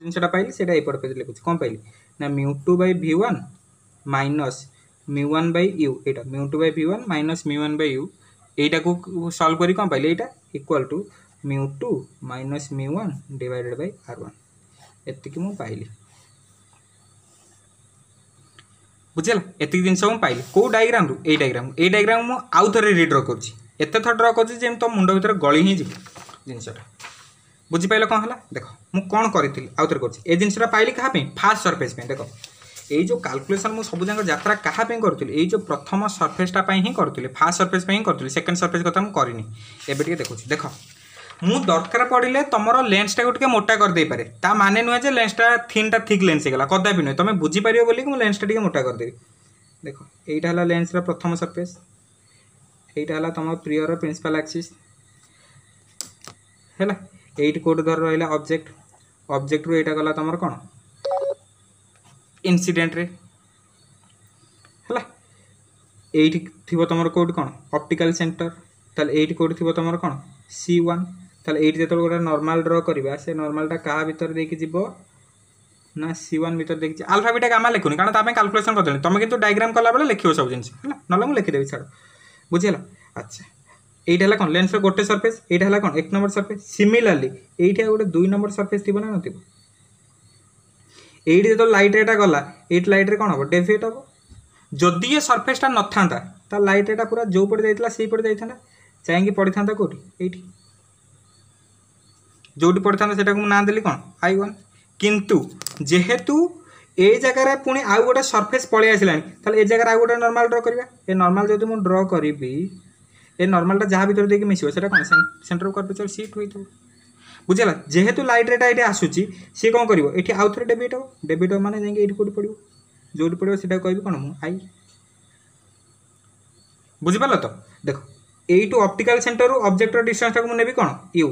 [SPEAKER 1] ଜିନିଷଟା ପାଇଲି ସେଇଟା ଏପଟ ପେଜ୍ ଲେଖୁଛି କ'ଣ ପାଇଲି ନା mu two by V one minus mu one by U ଏଇଟା mu two by V one minus mu one by U ଏଇଟାକୁ ସଲ୍ଭ କରି କ'ଣ ପାଇଲେ ଏଇଟା equal to mu two minus mu one divided by R one ଏତିକି ମୁଁ ପାଇଲି ବୁଝିଲା ଏତିକି ଜିନିଷ ମୁଁ ପାଇଲି କେଉଁ ଡାଇଗ୍ରାମରୁ ଏଇ ଡାଇଗ୍ରାମ ଏଇ ଡାଇଗ୍ରାମ ମୁଁ ଆଉ ଥରେ ରିଡ୍ର କରୁଛି ଏତେ ଥର ଡ୍ର କରୁଛି ଯେମିତି ତମ ମୁଣ୍ଡ ଭିତରେ ଗଳି ହିଁ ଯିବ ଜିନିଷଟା ବୁଝିପାରିଲ କ'ଣ ହେଲା ଦେଖ ମୁଁ କ'ଣ କରିଥିଲି ଆଉ ଥରେ କରୁଛି ଏ ଜିନିଷଟା ପାଇଲି କାହା ପାଇଁ ଫାଷ୍ଟ ସରଫେସ୍ ପାଇଁ ଦେଖ ଏଇ ଯେଉଁ କାଲକୁଲେସନ୍ ମୁଁ ସବୁ ଯାକ ଯାତ୍ରା କାହା ପାଇଁ କରୁଥିଲି ଏଇ ଯେଉଁ ପ୍ରଥମ ସର୍ଫେସ୍ଟା ପାଇଁ ହିଁ କରୁଥିଲି ଫାର୍ଷ୍ଟ ସର୍ଫେସ୍ ପାଇଁ ହିଁ କରୁଥିଲି ସେକେଣ୍ଡ ସର୍ଫେସ୍ କଥା ମୁଁ କରିନି ଏବେ ଟିକେ ଦେଖୁଛି ଦେଖ ମୁଁ ଦରକାର ପଡ଼ିଲେ ତୁମର ଲେନ୍ସଟାକୁ ଟିକେ ମୋଟା କରିଦେଇପାରେ ତା ମାନେ ନୁହେଁ ଯେ ଲେନ୍ସଟା ଥିନ୍ଟା ଥିକ୍ ଲେନ୍ସ ହେଇଗଲା କଦାପି ନୁହେଁ ତୁମେ ବୁଝିପାରିବ ବୋଲିକି ମୁଁ ଲେନ୍ସଟା ଟିକେ ମୋଟା କରିଦେବି ଦେଖ ଏଇଟା ହେଲା ଲେନ୍ସର ପ୍ରଥମ ସର୍ଫେସ୍ ଏଇଟା ହେଲା ତୁମ ପ୍ରିୟର ପ୍ରିନ୍ସିପାଲ୍ ଆକ୍ସିସ୍ ହେଲା ଏଇଠି କେଉଁଠି ଧର ରହିଲା ଅବଜେକ୍ଟ ଅବଜେକ୍ଟରୁ ଏଇଟା ଗଲା ତୁମର କ'ଣ ইনসিডেন্টরে ହେଲା ଏଇଠି ଥିବ ତମର କେଉଁଠି କ'ଣ ଅପ୍ଟିକାଲ ସେଣ୍ଟର ତାହେଲେ ଏଇଠି କେଉଁଠି ଥିବ ତମର କ'ଣ ସି ୱାନ୍ ତାହେଲେ ଏଇଠି ଯେତେବେଳେ ଗୋଟେ ନର୍ମାଲ ଡ୍ର କରିବା ସେ ନର୍ମାଲଟା କାହା ଭିତରେ ଦେଇକି ଯିବ ନା ସି ୱାନ୍ ଭିତରେ ଦେଇକି ଆଲଫାବିଟା ଗାମା ଲେଖୁନି କାରଣ ତା ପାଇଁ କାଲକୁଲେସନ୍ କରିଦେଲି ତମେ କିନ୍ତୁ ଡାଇଗ୍ରାମ କଲାବେଳେ ଲେଖିବ ସବୁ ଜିନିଷ ହେଲା ନହେଲେ ମୁଁ ଲେଖିଦେବି ଛାଡ଼ ବୁଝିହେଲା ଆଚ୍ଛା এইটা হল কোণ লেন্সর গোটে সরফেস এইটা হল কোণ এক নম্বর সরফেস সিমিলারলি এইটা গোটে দুই নম্বর সরফেস থিব না নথিব এইটি যেত লাইট এটা গলা এইটি লাইটরে কম হব ডেভিয়েট হব যদি এ সরফেসটা নথান্তা তা লাইট এটা পুরা যেপটে যাই সেইপটে যাই ଯାଇকি পড়ি থাকে কোটি এইটি যেটি পড়ি থাকে সেটাকে না দেলি কম আই ওয়ান কিন্তু যেহেতু এই জায়গায় পুঁ আউ গোটে সরফেস পলাই আসলা তাহলে এই জায়গায় আউ গোটে নর্মাল ড্র করা এ নর্মাল যদি মু ড্র করবি এ নর্মালটা যা ভিতরে দিয়ে মিশিব সেটা কম সেন্টর করবি চল সিট হয়ে থাকবে বুঝিলা ଯେହେତୁ ଲାଇଟ୍ ରେଟ୍ ଏଇଠି ଆସୁଛି ସିଏ କ'ଣ କରିବ ଏଠି ଆଉ ଥରେ ଡେବିଟ୍ ହେବ ଡେବିଟ୍ ହେବ ମାନେ ଯାଇକି ଏଇଠି କେଉଁଠି ପଡ଼ିବ ଯେଉଁଠି ପଡ଼ିବ ସେଇଟା କହିବି କ'ଣ ମୁଁ ଆଇ ବୁଝିପାରିଲ ତ ଦେଖ এইটু অপটিক্যাল সেন্টর অবজেক্টর ডিষ্টান্সটা মু নেবি কোণ ইউ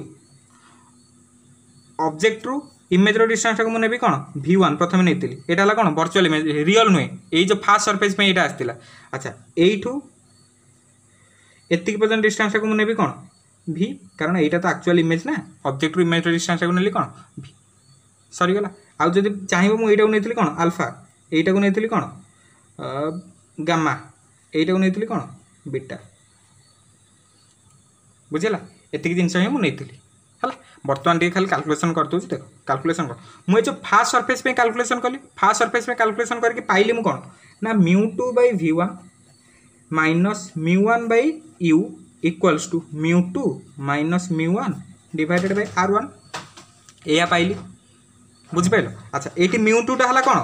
[SPEAKER 1] অবজেক্টর ইমেজর ডিষ্টান্সটা মু নেবি কোণ ভি ওয়ান প্রথমে নেইলি এটা হল কোণ ভর্চুয়াল ইমেজ রিয়েল নুহে এই যে ফার্স্ট সরফেস এটা আসছিল আচ্ছা এইটু এতিক পর্যন্ত ডিষ্টান্সটা মু নেবি কোণ ভি কারণ এইটা তো আকচুয়াল ইমেজ না অবজেক্টর ইমেজর ডিষ্ଟାନ୍ସଟାକୁ ନେଲି କ'ଣ ଭି ସରିଗଲା ଆଉ ଯଦି ଚାହିଁବ ମୁଁ ଏଇଟାକୁ ନେଇଥିଲି କ'ଣ ଆଲଫା ଏଇଟାକୁ ନେଇଥିଲି କ'ଣ ଗାମା ଏଇଟାକୁ ନେଇଥିଲି କ'ଣ ବିଟା ବୁଝିଲା ଏତିକି ଜିନିଷ ହିଁ ମୁଁ ନେଇଥିଲି ହେଲା ବର୍ତ୍ତମାନ ଟିକେ ଖାଲି କାଲକୁଲେସନ୍ କରିଦେଉଛି ଦେଖ କାଲକୁଲେସନ୍ କର ମୁଁ ଏ ଯେଉଁ ଫାଷ୍ଟ ସର୍ଫେସ୍ ପାଇଁ କାଲକୁଲେସନ୍ କଲି ଫାଷ୍ଟ ସର୍ଫେସ୍ ପାଇଁ କାଲକୁଲେସନ୍ କରିକି ପାଇଲି ମୁଁ କ'ଣ ନା mu two by V one minus mu one by U equals to mu two minus mu one divided by R one या पाइली बुझिपाल अच्छा ये म्यू टूटा है कौन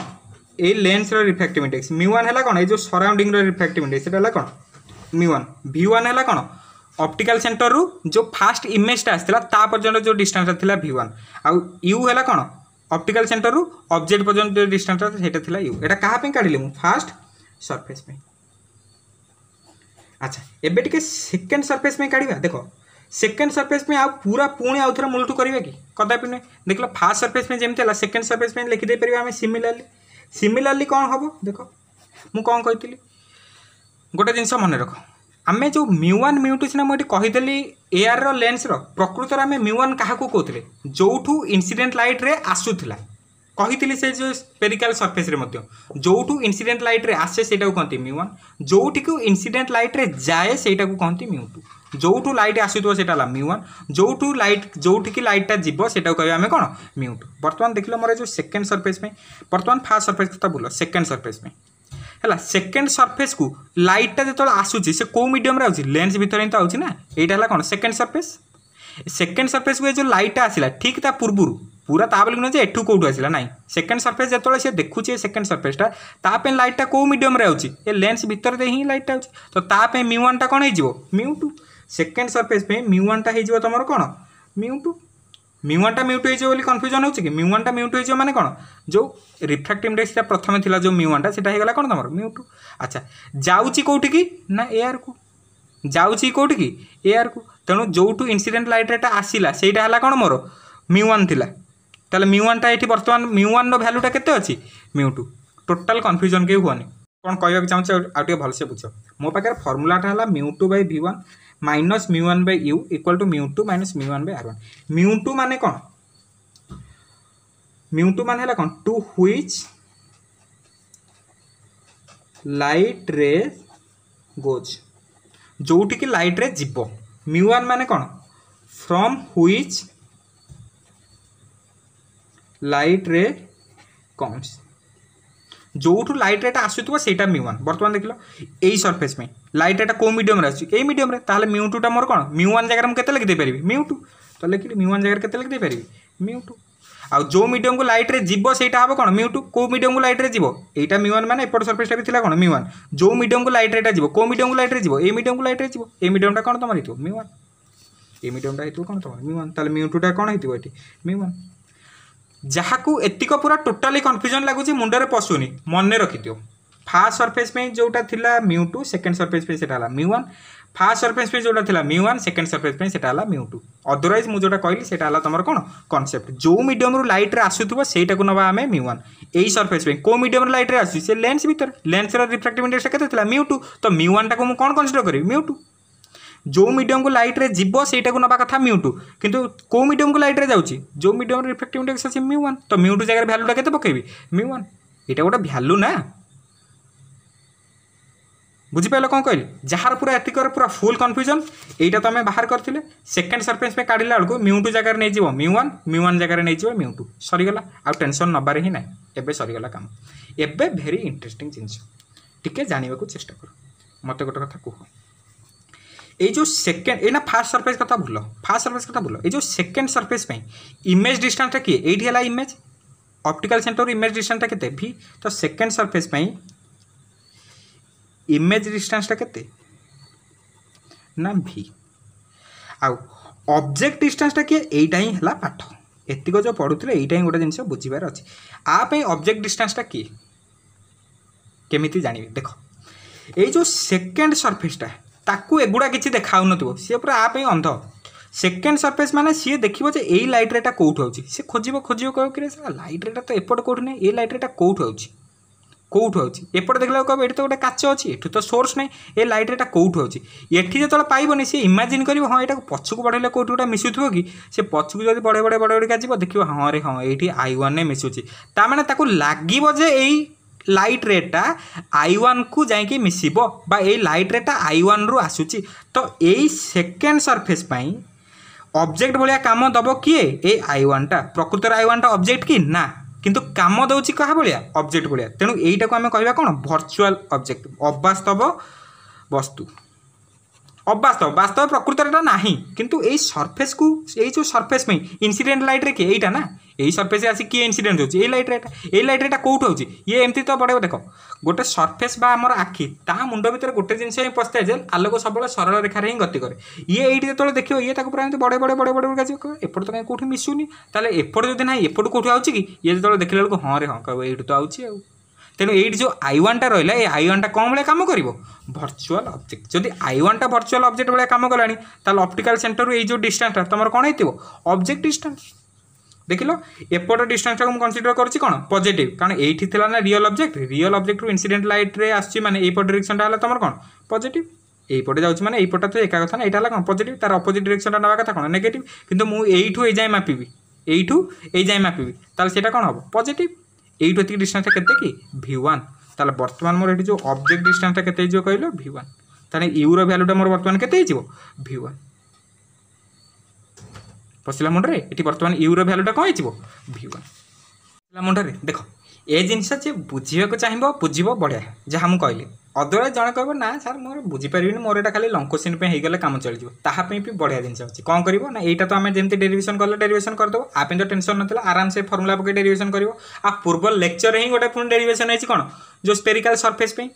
[SPEAKER 1] ए lens refractive index mu one है कौन ये जो सराउंडिंग रिफ्राक्टिव इंडेक्स ये कौन म्यू वन भि वन है कौन অপটিকাল সেন্টর যে ফার্স্ট ইমেজটা আসছিল তা পর্যন্ত যে ডিষ্টান্সটা লা ভি ওয়ান আউ হলা কোণ অপটিকাল সেন্টর অবজেক্ট পর্যন্ত যে ডিষ্টান্সটা সেটা লা ইউ এটা কাহা কাড়ি फास्ट सरफेस সরফেস ଆଚ୍ଛା ଏବେ ଟିକେ ସେକେଣ୍ଡ ସର୍ଫେସ୍ ପାଇଁ କାଢ଼ିବା ଦେଖ ସେକେଣ୍ଡ ସର୍ଫେସ୍ ପାଇଁ ଆଉ ପୁରା ପୁଣି ଆଉ ଥରେ ମୂଳଠୁ କରିବା କି କଦାପି ନୁହେଁ ଦେଖିଲ ଫାର୍ଷ୍ଟ ସର୍ଫେସ୍ ପାଇଁ ଯେମିତି ହେଲା ସେକେଣ୍ଡ ସର୍ଫେସ୍ ପାଇଁ ଲେଖିଦେଇପାରିବା ଆମେ ସିମିଲାରଲି ସିମିଲାରଲି କ'ଣ ହେବ ଦେଖ ମୁଁ କ'ଣ କହିଥିଲି ଗୋଟେ ଜିନିଷ ମନେ ରଖ ଆମେ ଯେଉଁ ମ୍ୟୁ ୱାନ୍ ମ୍ୟୁ ଟୁ ସିନା ମୁଁ ଏଠି କହିଦେଲି ଏଆର୍ର ଲେନ୍ସର ପ୍ରକୃତରେ ଆମେ ମ୍ୟୁ ୱାନ୍ କାହାକୁ କହୁଥିଲେ ଯେଉଁଠୁ ଇନ୍ସିଡେଣ୍ଟ ଲାଇଟ୍ରେ ଆସୁଥିଲା କହିଥିଲି ସେ ଯେଉଁ ସ୍ପେରିକାଲ ସର୍ଫେସ୍ରେ ମଧ୍ୟ ଯେଉଁଠୁ ଇନସିଡେଣ୍ଟ ଲାଇଟ୍ରେ ଆସେ ସେଇଟାକୁ କହନ୍ତି ମ୍ୟୁ ୱାନ୍ ଯେଉଁଠିକୁ ଇନସିଡେଣ୍ଟ ଲାଇଟ୍ରେ ଯାଏ ସେଇଟାକୁ କହନ୍ତି ମ୍ୟୁ ଟୁ ଯେଉଁଠୁ ଲାଇଟ୍ ଆସୁଥିବ ସେଇଟା ହେଲା ମ୍ୟୁ ୱାନ୍ ଯେଉଁଠୁ ଲାଇଟ୍ ଯେଉଁଠିକି ଲାଇଟ୍ଟା ଯିବ ସେଇଟାକୁ କହିବା ଆମେ କ'ଣ ମ୍ୟୁ ଟୁ ବର୍ତ୍ତମାନ ଦେଖିଲ ମୋର ଯେଉଁ ସେକେଣ୍ଡ ସର୍ଫେସ୍ ପାଇଁ ବର୍ତ୍ତମାନ ଫାର୍ଷ୍ଟ ସର୍ଫେସ୍ କଥା ଭୁଲ ସେକେଣ୍ଡ ସର୍ଫେସ୍ ପାଇଁ ହେଲା ସେକେଣ୍ଡ ସର୍ଫେସ୍କୁ ଲାଇଟ୍ଟା ଯେତେବେଳେ ଆସୁଛି ସେ କେଉଁ ମିଡ଼ିୟମ୍ରେ ଆସୁଛି ଲେନ୍ସ ଭିତରେ ହିଁ ତ ଆସୁଛି ନା ଏଇଟା ହେଲା କ'ଣ ସେକେଣ୍ଡ ସର୍ଫେସ୍ সেকেন্ড সরফেস কু যে লাইটটা আসিলা ঠিক তা পূর্বর পুরা তা বলি নয় যে এঠু কোটু আসিলা না সেকেন্ড সরফেস যেতবে সে দেখুছে সেকেন্ড সরফেসটা তাপে লাইটটা কেউ মিডিয়মে আছে এ লেন্স ভিতরে হি লাইটটা আছে তো তাপে মিউ ওয়ানটা কোণ হয়ে mu two second surface mu ওয়ানটা হয়ে তোমার কোণ মিউ টু মিউওয়ানটা মিউট হয়েছে বলে কনফ্যুজন হচ্ছে কি মিউওয়ানটা মিউট হয়েছে মানে কোণ যে রিফ্রাক্ট ইন্ডেক্সটা প্রথমে লা যে মিউওয়ানটা সেটা হয়ে গেল কোণ তোমার মিউ টু আচ্ছা যাচ্ছি কোটি কি না এয়ারকু ଯାଉଛି କେଉଁଠିକି ଏଆରକୁ ତେଣୁ ଯେଉଁଠୁ ଇନ୍ସିଡେଣ୍ଟ ଲାଇଟ୍ ରେଟା ଆସିଲା ସେଇଟା ହେଲା କ'ଣ ମୋର ମ୍ୟୁ ୱାନ୍ ଥିଲା ତାହେଲେ ମ୍ୟୁ ୱାନ୍ଟା ଏଠି ବର୍ତ୍ତମାନ ମ୍ୟୁ ୱାନ୍ର ଭ୍ୟାଲୁଟା କେତେ ଅଛି ମ୍ୟୁ ଟୁ ଟୋଟାଲ୍ କନଫ୍ୟୁଜନ୍ କେହି ହୁଅନି କ'ଣ କହିବାକୁ ଚାହୁଁଛ ଆଉ ଟିକେ ଭଲସେ ବୁଝ ମୋ ପାଖରେ ଫର୍ମୁଲାଟା ହେଲା mu two by V one minus mu one by U equal to mu two minus mu one by R one mu two ମାନେ କ'ଣ ମ୍ୟୁ ଟୁ ମାନେ ହେଲା କ'ଣ to which light rays goes ଯେଉଁଠିକି ଲାଇଟ୍ରେ ଯିବ ମ୍ୟୁ ୱାନ୍ ମାନେ କ'ଣ from which light ray comes ଯେଉଁଠୁ ଲାଇଟ୍ ରେଟା ଆସୁଥିବ ସେଇଟା ମ୍ୟୁ ୱାନ୍ ବର୍ତ୍ତମାନ ଦେଖିଲ ଏଇ ସର୍ଫେସ୍ ପାଇଁ ଲାଇଟ୍ ରେଟା କେଉଁ ମିଡ଼ିୟମ୍ରେ ଆସୁଛି ଏଇ ମିଡ଼ିୟମ୍ରେ ତାହେଲେ ମ୍ୟୁ ଟୁଟା ମୋର କ'ଣ ମ୍ୟୁ ୱାନ୍ ଜାଗାରେ ମୁଁ କେତେ ଲେଖିଦେଇପାରିବି ମ୍ୟୁ ଟୁ ତ ଲେଖିଲି ମ୍ୟୁ ୱାନ୍ ଜାଗାରେ କେତେ ଲେଖିଦେଇପାରିବି ମ୍ୟୁ ଟୁ ଆଉ ଯେଉଁ ମିଡ଼ିୟମକୁ ଲାଇଟ୍ରେ ଯିବ ସେଇଟା ହେବ କ'ଣ ମ୍ୟୁ ଟୁ କେଉଁ ମିଡ଼ିୟମକୁ ଲାଇଟ୍ରେ ଯିବ ଏଇଟା ମ୍ୟୁ ୱାନ୍ ମାନେ ଏପଟ ସର୍ଫେସ୍ଟା ବି ଥିଲା କ'ଣ ମ୍ୟୁ ୱାନ୍ ଯେଉଁ ମିଡ଼ିୟମକୁ ଲାଇଟ୍ରେ ଏଇଟା ଯିବ କେଉଁ ମିଡ଼ିୟମକୁ ଲାଇଟ୍ରେ ଯିବ ଏଇ ମିଡ଼ିୟମକୁ ଲାଇଟ୍ରେ ଯିବ ଏଇ ମିଡ଼ିୟମଟା କ'ଣ ତୁମର ହେଇଥିବ ମ୍ୟୁ ୱାନ୍ ଏଇ ମିଡ଼ିୟମଟା ହେଇଥିବ କ'ଣ ତୁମର ମ୍ୟୁ ୱାନ୍ ତାହେଲେ ମ୍ୟୁ ଟୁଟା କ'ଣ ହେଇଥିବ ଏଠି ମ୍ୟୁ ୱାନ୍ ଯାହାକୁ ଏତିକ ପୁରା ଟୋଟାଲି କନଫ୍ୟୁଜନ୍ ଲାଗୁଛି ମୁଣ୍ଡରେ ପଶୁନି ମନେ ରଖିଥିବ ফার্স্ট সরফেস পেজ যেটা লা মিউ টু সেকেন্ড সরফেস পেজ সেটা হল মিউ ওয়ান ফার্স্ট সরফেস পে যেটা লা মিউ ওয়ান সেকেন্ড সরফেস পে সেটা হল মিউ টু অদরওয়াইজ মু যেটা কহিলি সেটা হল তোমার কোণ কনসেপ্ট যে মিডিয়াম রু লাইট রে আসুথিব সেইটাকু নবা আমি মিউ ওয়ান এই সরফেস পে কো মিডিয়াম লাইট রে আসুছি সে লেন্স ভিতর লেন্স র রিফ্রাক্টিভ ইন্ডেক্স কেতে লা মিউ টু তো মিউ ওয়ানটাকু মু কোণ কনসিডর করিবি মিউ টু जो मीडियम को लाइट रे जीव से ना कथा म्यू टू कि कौ मीडियम को लाइट रे जाऊँगी जो मीडियम रिफ्लेक्टिव इंडेक्स अच्छे म्यू वन तो म्यू टू जगह भैल्यूटा के पकेबी म्यू वन यहाँ गोटे भैल्यू ना বুঝিপাইল কম কহিলি যার পুরা এতিক পুরা ফুল কনফ্যুজন এইটা তো আমি বাহার করলে সেকেন্ড সরফেস কাড়া বেড়ে মিউ টু জায়গায় নিয়ে যাব মিউ ওয়ান মিউ ওয়ান জায়গায় নিয়ে যাব মিউ টু সরিগলা আউ টেনশন নবার হি না এবে সরিগলা কাম এবে ভেরি ইন্টারেস্টিং জিনিস টিকে জাঁয়া চেষ্টা কর মতো গোটে কথা কুহ এই যে সেকেন্ড এই না ফার্স্ট সরফেস কথা ভুল ফার্স্ট সরফেস কথা ভুল এই যে সেকেন্ড সরফেস ইমেজ ডিষ্টান্সটা কি এইটি হল ইমেজ অপটিকাল সেন্টর ইমেজ ডিষ্টান্সটা কেতে ভি তো সেকেন্ড সরফেস ইমেজ ডিষ্ଟାନ୍ସଟା କେତେ ନା ଭି ଆଉ ଅବଜେକ୍ଟ ଡିଷ୍ଟାନ୍ସଟା କିଏ ଏଇଟା ହିଁ ହେଲା ପାଠ ଏତିକ ଯେଉଁ ପଢ଼ୁଥିଲେ ଏଇଟା ହିଁ ଗୋଟେ ଜିନିଷ ବୁଝିବାର ଅଛି ଆ ପାଇଁ ଅବଜେକ୍ଟ ଡିଷ୍ଟାନ୍ସଟା କିଏ କେମିତି ଜାଣିବି ଦେଖ ଏଇ ଯେଉଁ ସେକେଣ୍ଡ ସର୍ଫେସ୍ଟା ତାକୁ ଏଗୁଡ଼ା କିଛି ଦେଖାଉନଥିବ ସିଏ ପୁରା ଆ ପାଇଁ ଅନ୍ଧ ସେକେଣ୍ଡ ସର୍ଫେସ୍ ମାନେ ସିଏ ଦେଖିବ ଯେ ଏଇ ଲାଇଟ୍ରେଟା କେଉଁଠୁ ହେଉଛି ସିଏ ଖୋଜିବ ଖୋଜିବ କହିବ କିରେ ସାର୍ ଲାଇଟ୍ରେଟା ତ ଏପଟ କେଉଁଠୁ ନାହିଁ ଏଇ ଲାଇଟ୍ରେଟା କେଉଁଠୁ ହେଉଛି কোউঠু ଅଛି ଏପଟେ ଦେଖିଲାକୁ କହିବ ଏଠି ତ ଗୋଟେ କାଚ ଅଛି ଏଠି ତ ସୋର୍ସ ନାହିଁ ଏ ଲାଇଟ୍ର ଏଇଟା କୋଉଠୁ ଅଛି ଏଠି ଯେତେବେଳେ ପାଇବନି ସେ ଇମାଜିନ୍ କରିବ ହଁ ଏଇଟାକୁ ପଛକୁ ବଢ଼େଇଲେ କୋଉଠି ଗୋଟେ ମିଶୁଥିବ କି ସେ ପଛକୁ ଯଦି ବଢ଼େଇ ବଢ଼େଇ ବଢ଼େଇ ବଢ଼ିକା ଯିବ ଦେଖିବ ହଁ ରେ ହଁ ଏଇଠି ଆଇ ୱାନ୍ରେ ମିଶୁଛି ତା ମାନେ ତାକୁ ଲାଗିବ ଯେ ଏଇ ଲାଇଟ୍ ରେଟା ଆଇ ୱାନ୍କୁ ଯାଇକି ମିଶିବ ବା ଏଇ ଲାଇଟ୍ ରେଟା ଆଇ ୱାନ୍ରୁ ଆସୁଛି ତ ଏଇ ସେକେଣ୍ଡ ସର୍ଫେସ୍ ପାଇଁ ଅବଜେକ୍ଟ ଭଳିଆ କାମ ଦେବ କିଏ ଏଇ ଆଇ ୱାନ୍ଟା ପ୍ରକୃତରେ ଆଇ ୱାନ୍ଟା ଅବଜେକ୍ଟ କି ନା কিন্তু କାମ ଦେଉଛି କାହା ଭଳିଆ ଅବଜେକ୍ଟ ଭଳିଆ ତେଣୁ ଏଇଟାକୁ ଆମେ କହିବା କ'ଣ ଭର୍ଚୁଆଲ୍ ଅବଜେକ୍ଟ ଅବାସ୍ତବ ବସ୍ତୁ অবাস্তব বাস্তব প্রকৃতরে এটা না কিন্তু এই কু এই যে সরফেস পাই ইনসিডেন্ট লাইট রে কি এইটা না এই সরফেসে আসি কি ইনসিডেন্ট হচ্ছে এই লাইটরে এটা এই লাইটরে এটা কোউঠ হচ্ছে ইয়ে এমতি তো বড় দেখো গোটে সরফেস বা আমার আখি তা মুন্ড ভিতরে গোটে জিনিস ହିଁ পস্তে যে আলোক সবুজ সরল রেখারে ହିଁ গতি করে ইয়ে এইটি যেতবে দেখো ইয়ে তাকে পুরা বড় বড় বড় বড় কাজ এপট তো কাই কোউঠি মিশুনি তাহলে এপট যদি না এপট কোউঠি আউছি কি ইয়ে যেতবে দেখিলে লোক হ্যাঁ রে হ্যাঁ কইব এইটু তো আউছি আউ ତେଣୁ ଏଇଠି ଯେଉଁ ଆଇ ୱାନ୍ଟା ରହିଲା ଏ ଆଇ ୱାନ୍ଟା କ'ଣ ଭଳିଆ କାମ କରିବ ଭର୍ଚୁଆଲ୍ ଅବଜେକ୍ଟ ଯଦି ଆଇ ୱାନ୍ଟା ଭର୍ଚୁଆଲ୍ ଅବଜେକ୍ଟ ଭଳିଆ କାମ କଲାଣି ତାହେଲେ ଅପ୍ଟିକାଲ୍ ସେଣ୍ଟରରୁ ଏଇ ଯେଉଁ ଡିଷ୍ଟାନ୍ସଟା ତୁମର କ'ଣ ହେଇଥିବ ଅବଜେକ୍ଟ ଡିଷ୍ଟାନ୍ସ ଦେଖିଲ ଏପଟ ଡିଷ୍ଟାନ୍ସଟାକୁ ମୁଁ କନସିଡର କରୁଛି କ'ଣ ପଜିଟିଭ୍ କାରଣ ଏଇଠି ଥିଲା ନା ରିଅଲ୍ ଅବଜେକ୍ଟ ରିଅଲ୍ ଅବଜେକ୍ଟରୁ ଇନ୍ସିଡେଣ୍ଟ ଲାଇଟ୍ରେ ଆସୁଛି ମାନେ ଏଇପଟ ଡିରେକ୍ସନଟା ହେଲା ତୁମର କ'ଣ ପଜିଟିଭ୍ এইপটে যাচ্ছি মানে এইপটটা তো একা কথা না এটা হল কোণ পজিটিভ তার অপোজিট ডিরেকশনটা নেওয়া কথা কোণ নেগেটিভ কিন্তু মু এইটু এই যায় মাপিবি এইটু এই যায় মাপিবি তাহলে সেটা কোণ হব পজিটিভ এইটু ଏତିକି ଡିଷ୍ଟାନ୍ସଟା କେତେ କି ଭି ୱାନ୍ ତାହେଲେ ବର୍ତ୍ତମାନ ମୋର ଏଠି ଯେଉଁ ଅବଜେକ୍ଟ ଡିଷ୍ଟାନ୍ସଟା କେତେ ହେଇଯିବ କହିଲ ଭି ୱାନ୍ ତାହେଲେ ୟୁର ଭ୍ୟାଲୁଟା ମୋର ବର୍ତ୍ତମାନ କେତେ ହେଇଯିବ ଭି ୱାନ୍ ପଶିଲା ମୁଣ୍ଡରେ ଏଠି ବର୍ତ୍ତମାନ ୟୁର ଭ୍ୟାଲୁଟା କ'ଣ ହେଇଯିବ ଭି ୱାନ୍ ପଶିଲା ମୁଣ୍ଡରେ ଦେଖ ଏ ଜିନିଷ ଯେ ବୁଝିବାକୁ ଚାହିଁବ ବୁଝିବ ବଢ଼ିଆ ଯାହା ମୁଁ କହିଲି ଅଦୁରା ଜଣେ କହିବ ନା ସାର୍ ମୋର ବୁଝିପାରିବିନି ମୋର ଏଇଟା ଖାଲି ଲଙ୍କୋସିନ୍ ପାଇଁ ହେଇଗଲେ କାମ ଚଳିଯିବ ତାହା ପାଇଁ ବି ବଢ଼ିଆ ଜିନିଷ ଅଛି କ'ଣ କରିବ ନା ଏଇଟା ତ ଆମେ ଯେମିତି ଡେରିଭେସନ୍ କଲେ ଡେରିଭେସନ୍ କରିଦେବ ଆ ପାଇଁ ତ ଟେନସନ୍ ନଥିଲା ଆରାମସେ ଫର୍ମୁଲା ପକାଇ ଡେରିଭେସନ୍ କରିବ ଆ ପୂର୍ବ ଲେକ୍ଚରରେ ହିଁ ଗୋଟେ ପୁଣି ଡେରିଭେସନ୍ ହେଇଛି କ'ଣ ଯେଉଁ ସ୍ପେରିକାଲ୍ ସର୍ଫେସ୍ ପାଇଁ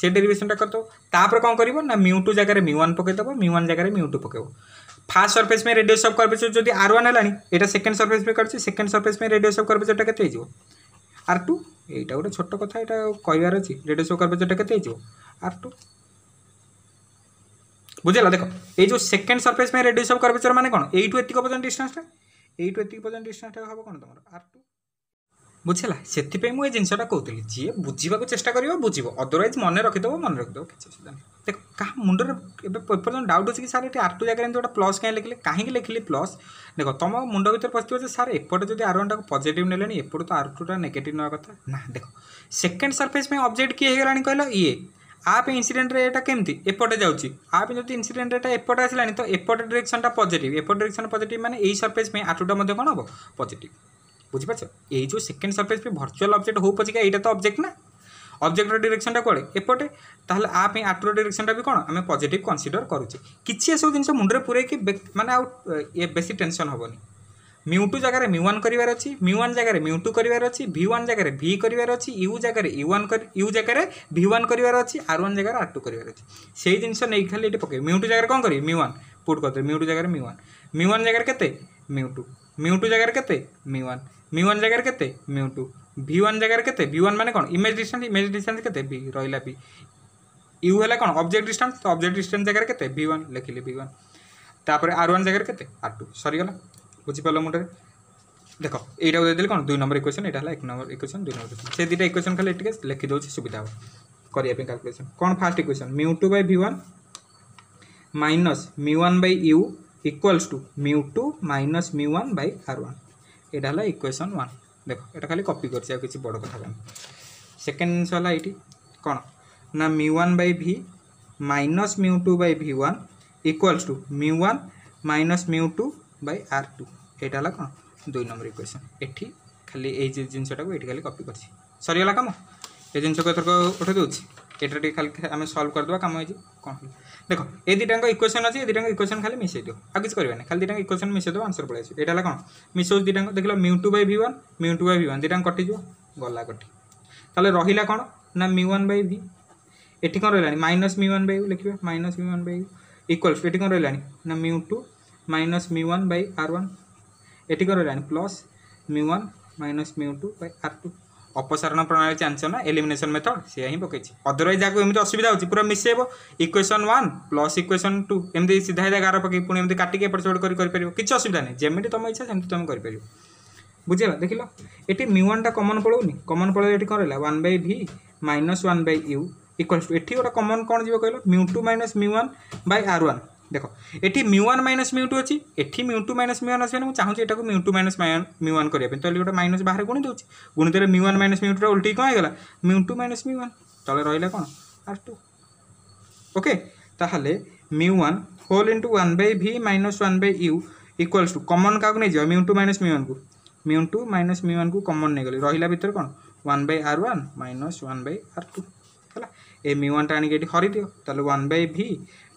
[SPEAKER 1] ସେ ଡେରିଭେସନ୍ଟା କରିଦେବ ତାପରେ କ'ଣ କରିବ ନା ମ୍ୟୁ ଟୁ ଜାଗାରେ ମ୍ୟୁ ୱାନ୍ ପକାଇଦେବ ମ୍ୟୁ ୱାନ୍ ଜାଗାରେ ମ୍ୟୁ ଟୁ ପକାଇବ ফার্স্ট সরফেস মে রেডিও সব করবে যদি আর ওয়ান হলানি এটা সেকেন্ড সরফেস মে করছে সেকেন্ড সরফেস মে রেডিও সব করবে যেটা কেতে হয়ে যাব ଆର୍ ଟୁ ଏଇଟା ଗୋଟେ ଛୋଟ କଥା ଏଇଟା କହିବାର ଅଛି ରେଡ଼ିଓ ଚୌକାର ବେଜଟା କେତେ ହେଇଯିବ ଆର୍ ଟୁ ବୁଝିଲା ଦେଖ ଏଇ ଯେଉଁ ସେକେଣ୍ଡ ସର୍ଫେସ୍ ପାଇଁ ରେଡ଼ିଓ ଚୌକାର ବେଚର ମାନେ କ'ଣ ଏଇଠୁ ଏତିକି ପର୍ଯ୍ୟନ୍ତ ଡିଷ୍ଟାନ୍ସଟା এইটু এত পর্যন্ত ডিস্টান্সটা হব কোণ তোমার আর টু ବୁଝିଲା ସେଥିପାଇଁ ମୁଁ ଏ ଜିନିଷଟା କହୁଥିଲି ଯିଏ ବୁଝିବାକୁ ଚେଷ୍ଟା କରିବ ବୁଝିବ ଅଦରୱାଇଜ୍ ମନେ ରଖିଦେବ ମନେ ରଖିଦେବ କିଛି ଅସୁବିଧା ନାହିଁ ଦେଖ କାହା ମୁଣ୍ଡରେ ଏବେ ଏପର୍ଯ୍ୟନ୍ତ ଡାଉଟ୍ ଅଛି କି ସାର୍ ଏଠି ଆର୍ ଟୁ ଜାଗାରେ ଏମିତି ଗୋଟେ ପ୍ଲସ୍ କାହିଁ ଲେଖିଲେ କାହିଁକି ଲେଖିଲି ପ୍ଲସ୍ ଦେଖ ତମ ମୁଣ୍ଡ ଭିତରେ ପଶିଥିବ ଯେ ସାର୍ ଏପଟେ ଯଦି ଆର୍ ୱାନ୍ଟାକୁ ପଜିଟିଭ୍ ନେଲେଣି ଏପଟୁ ତ ଆର୍ ଟୁଟା ନେଗେଟିଭ୍ ନେବା କଥା ନା ଦେଖ ସେକେଣ୍ଡ ସର୍ଫେସ୍ ପାଇଁ ଅବଜେକ୍ଟ କିଏ ହେଇଗଲାଣି କହିଲ ଇଏ ଆ ପାଇଁ ଇନ୍ସିଡେଣ୍ଟରେ ଏଇଟା କେମିତି ଏପଟେ ଯାଉଛି ଆ ପାଇଁ ଯଦି ଇନ୍ସିଡେଣ୍ଟ ଏଇଟା ଏପଟେ ଆସିଲାଣି ତ ଏପଟେ ଡିରେକ୍ସନ୍ଟା ପଜିଟିଭ୍ ଏପଟେ ଡିରେକ୍ସନ୍ ପଜିଟିଭ୍ ମାନେ ଏଇ ସର୍ଫେସ୍ ପାଇଁ ଆର୍ ଟୁଟା ମଧ୍ୟ କ'ଣ ହେବ ପଜିଟିଭ୍ বুঝিপারছ এই যে second surface P virtual object হো পচিকা এইটা তো অবজেক্ট না অবজেক্টর ডিরেকশনটা কুয়াড়ে এপটে তাহলে আ আটর ডিরেকশনটা বি কোণ আমি পজিটিভ কনসিডর করুছে কিছু এসব জিনিস মুন্ডে পুরাইকি মানে আউ ইয়ে বেশি টেনশন হবনি মিউ টু জায়গায় মিউ ওয়ান করবার অছি মিউ ওয়ান জায়গায় মিউ টু করবার অছি ভি ওয়ান জায়গায় ভি করবার অছি ইউ জায়গায় ইউ ওয়ান ইউ জায়গায় ভি ওয়ান করবার অছি আর ওয়ান জায়গায় আর টু করবার অছি সেই জিনিস নেই খালি এটি পকাই মিউ টু জায়গায় কম করি মিউ ওয়ান পুট করদেবে মিউ টু জায়গায় মিউ ওয়ান মিউ ওয়ান জায়গায় কেতে মিউ টু মিউ টু জায়গায় কেতে মিউ ওয়ান মি ওয়ান ଜାଗାରେ କେତେ ମ୍ୟୁ ଟୁ ଭି ওয়ান ଜାଗାରେ କେତେ ଭି ଓ୍ୱାନ୍ ମାନେ କ'ଣ ଇମେଜ୍ ଡିଷ୍ଟାନ୍ସ ଇମେଜ୍ ଡିଷ୍ଟାନ୍ସ କେତେ ଭି ରହିଲା ଭି ইউ হলে কোণ অবজেক্ট ডিষ্টান্স তো অবজেক্ট ডিষ্টান্স জায়গায় কেতে ভি ওয়ান লিখিলি ভি ওয়ান তাপরে আর ওয়ান জায়গায় কেতে আর টু সরিগলা বুঝিপারল মুন্ডে দেখ এইটাও দিয়ে দিলে কোণ দুই নম্বর ইকুয়েশন এটা হল এক নম্বর ইকুয়েশন দুই নম্বর ইকুয়েশন সে দুইটা ইকুয়েশন খালি টিকে লিখি দেছি সুবিধা হব করা ক্যালকুলেসন কোণ first equation mu two by V one minus mu one by U equals to mu two minus mu one by R one এটা হল ইকুয়েশন 1 দেখো এটা খালি কপি করছিস আর কিচ্ছু বড় কথা না সেকেন্ডস वाला এইটি কোন না μ1/v - μ2/v1 = μ1 - μ2/r2 এটা হল কোন দুই নম্বর ইকুয়েশন এইটি খালি এই যে জিনসটাকে এইটি খালি কপি করছিস সারি হল কাম এই জিনস কো এতক উঠে দিস এটার ডি খালি আমি সলভ কর দবা কাম হই জি কোন দেখ এই দুইটাঙ্ক ইকুয়েসন আছে এই দুইটাঙ্ক ইকুয়েসন খালি মিশাই দিও আর কিছু করবে না খালি দুইটাঙ্ক ইকুয়েসন মিশাই দেব আনসর পড়ে আসবে এটা হল কোণ মিশাউছি দুইটাঙ্ক দেখল mu two by V one mu two by V one দুইটাঙ্ক কটিଯିବ গলা কটি তাহলে রহিলা কোণ না মিউ ওয়ান বাই ভি এটি কোণ রহিলানি মাইনস মিউ ওয়ান বাই লিখবে minus mu one by equal এটি কোণ রহিলানি না mu two minus mu one by R one এটি কোণ রহিলানি plus mu one minus mu two by R two ଅପସାରଣ ପ୍ରଣାଳୀ ଜାଣିଛ ନା ଏଲିମିନେସନ୍ ମେଥଡ଼ ସେଇଆ ହିଁ ପକେଇଛି ଅଦରୱାଇଜ୍ ଆକୁ ଏମିତି ଅସୁବିଧା ହେଉଛି ପୁରା ମିଶାଇବ equation one plus equation two ଏମିତି ସିଧା ସିଧା ଗାର ପକେଇ ପୁଣି ଏମିତି କାଟିକି ଏପଟ ସେପଟ କରି କରିପାରିବ କିଛି ଅସୁବିଧା ନାହିଁ ଯେମିତି ତୁମ ଇଚ୍ଛା ସେମିତି ତୁମେ କରିପାରିବ ବୁଝିଗଲା ଦେଖିଲ ଏଠି ମ୍ୟୁ ୱାନ୍ଟା କମନ୍ ପଳାଉନି କମନ୍ ପଳାଇଲେ ଏଠି କ'ଣ ରହିଲା one by V minus one by U equals to ଏଠି ଗୋଟେ କମନ୍ କ'ଣ ଯିବ କହିଲ mu two minus mu one by R one দেখ এটি mu one minus mu two ଅଛି এটি mu two minus mu one আসবে ମୁଁ ଚାହୁଁଛି ଏଟାକୁ mu two minus mu one କରିବା ପାଇଁ ତାହେଲେ ଗୋଟେ ମାଇନସ୍ ବାହାରେ ଗୁଣି ଦେଉଛି ଗୁଣି ଦେଲେ ମିଉ ୱାନ୍ ମାଇନସ୍ ମିଉ ଟୁଟା ଓଲଟିକି କ'ଣ ହେଇଗଲା mu two minus mu one ତଳେ ରହିଲା କ'ଣ ଆର୍ ଟୁ ଓକେ ତାହେଲେ mu one whole into one by V minus one by U equals to common কাউকে নিয়ে যাও mu two minus mu one কু mu two minus mu one কু common নিয়ে গলি রহিলা ভিতরে কোণ one by R one minus one by R two হল এ মিউ ওয়ানটা আনিকি এটি হরিদিও তাহলে one by V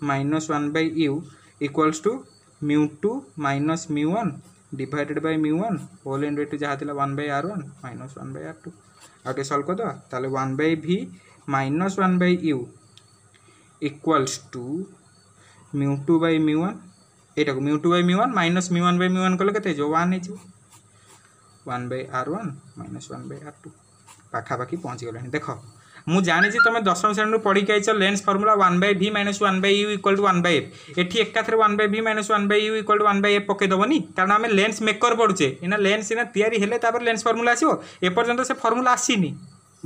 [SPEAKER 1] minus 1 by u equals to mu 2 minus mu 1 divided by mu 1 whole into जहाँ थी one by R one minus one by R two आगे सल्व करदे तेल one by V minus one by U equals to mu two by mu one এইটা mu two by mu one minus mu one by mu one কলে কেতে হয়েছে one হয়েছে one by R one minus one by R two পাখাপাখি পৌঁছিগলানি দেখ ମୁଁ ଜାଣିଛି ତୁମେ ଦଶମ ଶ୍ରେଣୀରୁ ପଢ଼ିକି ଆଇଛ lens formula one by V minus one by U equal to one by F ଏଠି ଏକାଥରେ one by V minus one by U equal to one by F ପକାଇଦେବନି କାରଣ ଆମେ ଲେନ୍ସ ମେକର୍ ପଢ଼ୁଛେ ଏଇନା ଲେନ୍ସ ଏଇନା ତିଆରି ହେଲେ ତାପରେ ଲେନ୍ସ ଫର୍ମୁଲା ଆସିବ ଏପର୍ଯ୍ୟନ୍ତ ସେ ଫର୍ମୁଲା ଆସିନି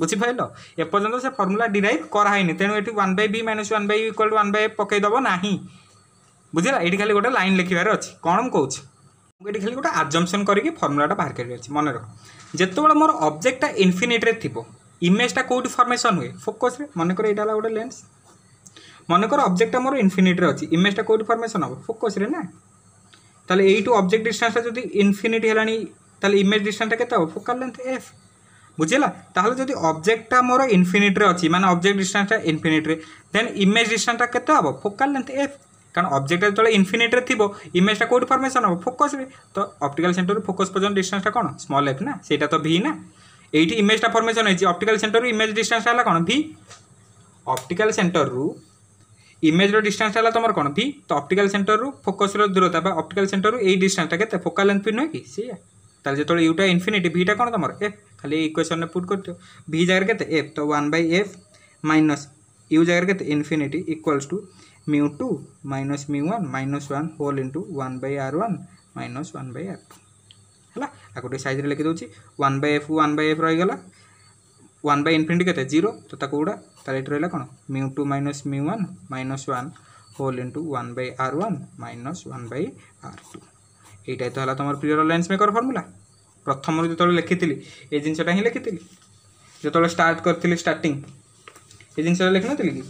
[SPEAKER 1] ବୁଝିପାରିଲ ଏପର୍ଯ୍ୟନ୍ତ ସେ ଫର୍ମୁଲା ଡିରାଇଭ୍ କରାହେଇନି ତେଣୁ ଏଠି one by V minus one by U equal to one by F ପକାଇଦେବ ନାହିଁ ବୁଝିଲା ଏଠି ଖାଲି ଗୋଟେ ଲାଇନ୍ ଲେଖିବାର ଅଛି କ'ଣ ମୁଁ କହୁଛି ମୁଁ ଏଠି ଖାଲି ଗୋଟେ ଆଜମ୍ପସନ୍ କରିକି ଫର୍ମୁଲାଟା ବାହାର କରିବାର ଅଛି ମନେ ରଖ ଯେତେବେଳେ ମୋର ଅବଜେକ୍ଟଟା ଇନଫିନିଟ୍ରେ ଥିବ ইমেজটা କେଉଁଠି ଫର୍ମେସନ୍ ହୁଏ ଫୋକସ୍ରେ ମନେକର ଏଇଟା ହେଲା ଗୋଟେ ଲେନ୍ସ ମନେକର ଅବଜେକ୍ଟ ଆମର ଇନଫିନିଟ୍ରେ ଅଛି ଇମେଜଟା କେଉଁଠି ଫର୍ମେସନ୍ ହେବ ଫୋକସ୍ରେ ନା ତାହେଲେ ଏଇଠୁ ଅବଜେକ୍ଟ ଡିଷ୍ଟାନ୍ସଟା ଯଦି ଇନଫିନିଟ୍ ହେଲାଣି ତାହେଲେ ଇମେଜ୍ ଡିଷ୍ଟାନ୍ସଟା କେତେ ହେବ ଫୋକାଲ୍ ଲେନ୍ଥ ଏଫ୍ ବୁଝିଲା ତାହେଲେ ଯଦି ଅବଜେକ୍ଟଟା ମୋର ଇନଫିନିଟ୍ରେ ଅଛି ମାନେ ଅବଜେକ୍ଟ ଡିଷ୍ଟାନ୍ସଟା ଇନଫିନିଟ୍ରେ ଦେନ୍ ଇମେଜ୍ ଡିଷ୍ଟାନ୍ସଟା କେତେ ହେବ ଫୋକାଲ୍ ଲେନ୍ଥ ଏଫ୍ কারণ অবজেক্টটা যেতবে ইনফিনিট্রে থিব ইমেজটা কোটি ফর্মেসন হব ফোকসরে তো অপটিক্যাল সেন্টর ফোকস পর্যন্ত ডিস্টান্সটা কোণ স্মল এফ না সেটা তো ভি না এইটি ଇମେଜଟା ଫର୍ମେସନ୍ ହେଇଛି ଅପ୍ଟିକାଲ୍ ସେଣ୍ଟରରୁ ଇମେଜ୍ ଡିଷ୍ଟାନ୍ସଟା ହେଲା କ'ଣ ଭି ଅପ୍ଟିକାଲ୍ ସେଣ୍ଟରରୁ ইমেজর ডিষ্টান্স হল তোমার কোণ ভি তো অপটিকাল সেন্টর ফোকসর দূরতা বা অপটিকাল সেন্টর এই ডিষ্টান্সটা কেতে ফোকাল লেন্থ ভি নুহে কি সেইয়া তাহলে যেত ইউটা ইনফিনিটি ভিটা কোণ তোমার এফ খালি এই ইকুয়েসনে পুট করতে ভি জায়গার কেতে এফ তো one by F minus U জায়গার কেতে infinity equals to mu two minus mu one minus one whole into one by R one minus one by R two ହେଲା ଆକୁ ଟିକେ ସାଇଜ୍ରେ ଲେଖିଦେଉଛି one by F one by F ରହିଗଲା one by infinity କେତେ zero ତ ତାକୁ ଗୁଡ଼ା ତାର ଏଠି ରହିଲା କ'ଣ mu two minus mu one minus one whole into one by R one minus one by R two এইটাই তো হল তোমার প্রিয় লেন্স মেকর ফর্মুলা প্রথম যেত লিখিলি এই জিনিসটা হি লিখিলি যেত স্টার্ট করি স্টার্টিং এই জিনিসটা লিখি নি কি